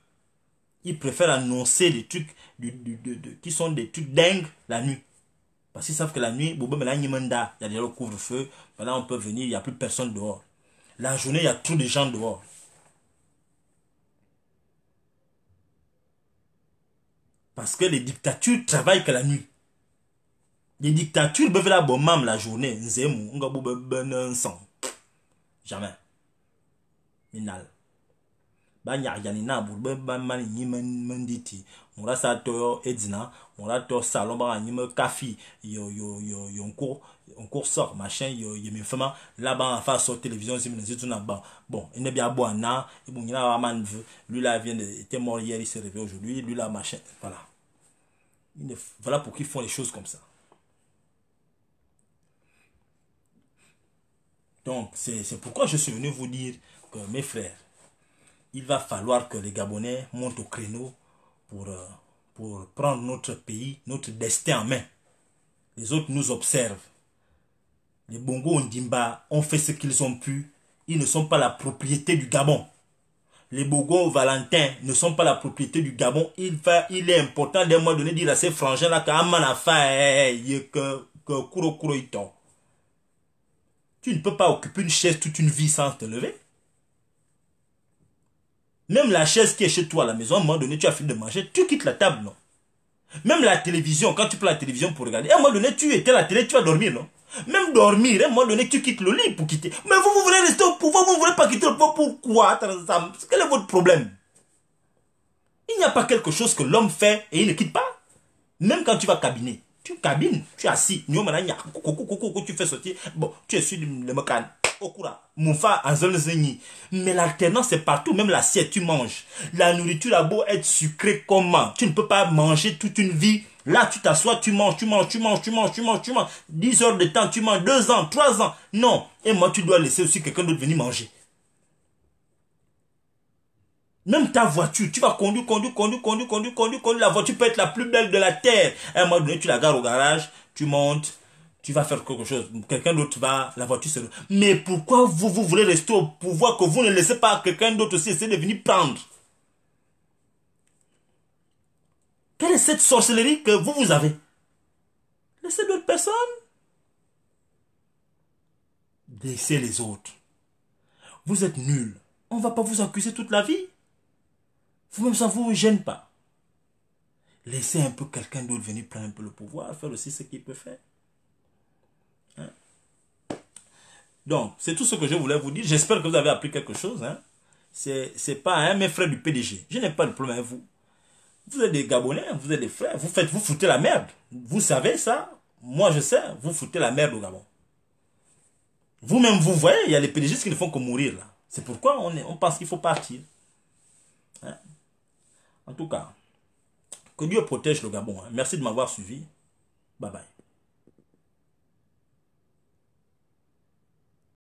Ils préfèrent annoncer des trucs du, qui sont des trucs dingues la nuit. Parce qu'ils savent que la nuit, il y a déjà le couvre-feu. Voilà on peut venir, il n'y a plus personne dehors. La journée, il y a tous les gens dehors. Parce que les dictatures travaillent que la nuit. Les dictatures peuvent la bonne la journée. Ben Jamais. Minal. Banya ben- ben menditi on a sa tour edina on a salon ba animé kafi yo yo yo yo sort machin yo a mes femmes là bas en face sur télévision c'est une tout bon il n'est bien bon na il bon il man lui là vient était mort hier il se réveillé aujourd'hui lui là machin voilà voilà pour qu'ils font les choses comme ça donc c'est pourquoi je suis venu vous dire que mes frères il va falloir que les Gabonais montent au créneau pour, euh, pour prendre notre pays, notre destin en main. Les autres nous observent. Les Bongo Ndimba ont fait ce qu'ils ont pu. Ils ne sont pas la propriété du Gabon. Les bongos Valentin ne sont pas la propriété du Gabon. Il, va, il est important d'un moment donné de dire à ces frangins-là que eh, eh, eh, tu ne peux pas occuper une chaise toute une vie sans te lever. Même la chaise qui est chez toi à la maison, à un moment donné, tu as fini de manger, tu quittes la table, non Même la télévision, quand tu prends la télévision pour regarder, à un moment donné, tu étais à la télé, tu vas dormir, non Même dormir, à un moment donné, tu quittes le lit pour quitter. Mais vous, vous voulez rester au pouvoir, vous ne voulez pas quitter le pouvoir, pourquoi Quel est votre problème Il n'y a pas quelque chose que l'homme fait et il ne quitte pas. Même quand tu vas cabiner, tu cabines, tu es assis, tu fais sortir, bon, tu es sur le mécan okura moufa mais l'alternance c'est partout même l'assiette tu manges la nourriture a beau être sucrée comment tu ne peux pas manger toute une vie Là, tu t'assois, tu manges, tu manges, tu manges, tu manges, tu manges, tu manges. 10 heures de temps, tu manges, 2 ans, 3 ans. Non. Et moi, tu dois laisser aussi quelqu'un d'autre venir manger. Même ta voiture, tu vas conduire, conduire, conduire, conduire, conduire, conduire, conduire. La voiture peut être la plus belle de la terre. À un moment donné, tu la gardes au garage, tu montes, tu vas faire quelque chose, quelqu'un d'autre va, la voiture c'est. Mais pourquoi vous, vous voulez rester au pouvoir que vous ne laissez pas quelqu'un d'autre aussi essayer de venir prendre Quelle est cette sorcellerie que vous, vous avez Laissez d'autres personnes. Laissez les autres. Vous êtes nuls. On ne va pas vous accuser toute la vie. Vous-même, ça ne vous gêne pas. Laissez un peu quelqu'un d'autre venir prendre un peu le pouvoir, faire aussi ce qu'il peut faire. Donc, c'est tout ce que je voulais vous dire. J'espère que vous avez appris quelque chose. Hein. Ce C'est pas hein, mes frères du PDG. Je n'ai pas de problème avec vous. Vous êtes des Gabonais, vous êtes des frères. Vous faites, vous foutez la merde. Vous savez ça. Moi, je sais. Vous foutez la merde au Gabon. Vous-même, vous voyez, il y a les PDG qui ne font que mourir. là. C'est pourquoi on, est, on pense qu'il faut partir. Hein. En tout cas, que Dieu protège le Gabon. Hein. Merci de m'avoir suivi. Bye bye.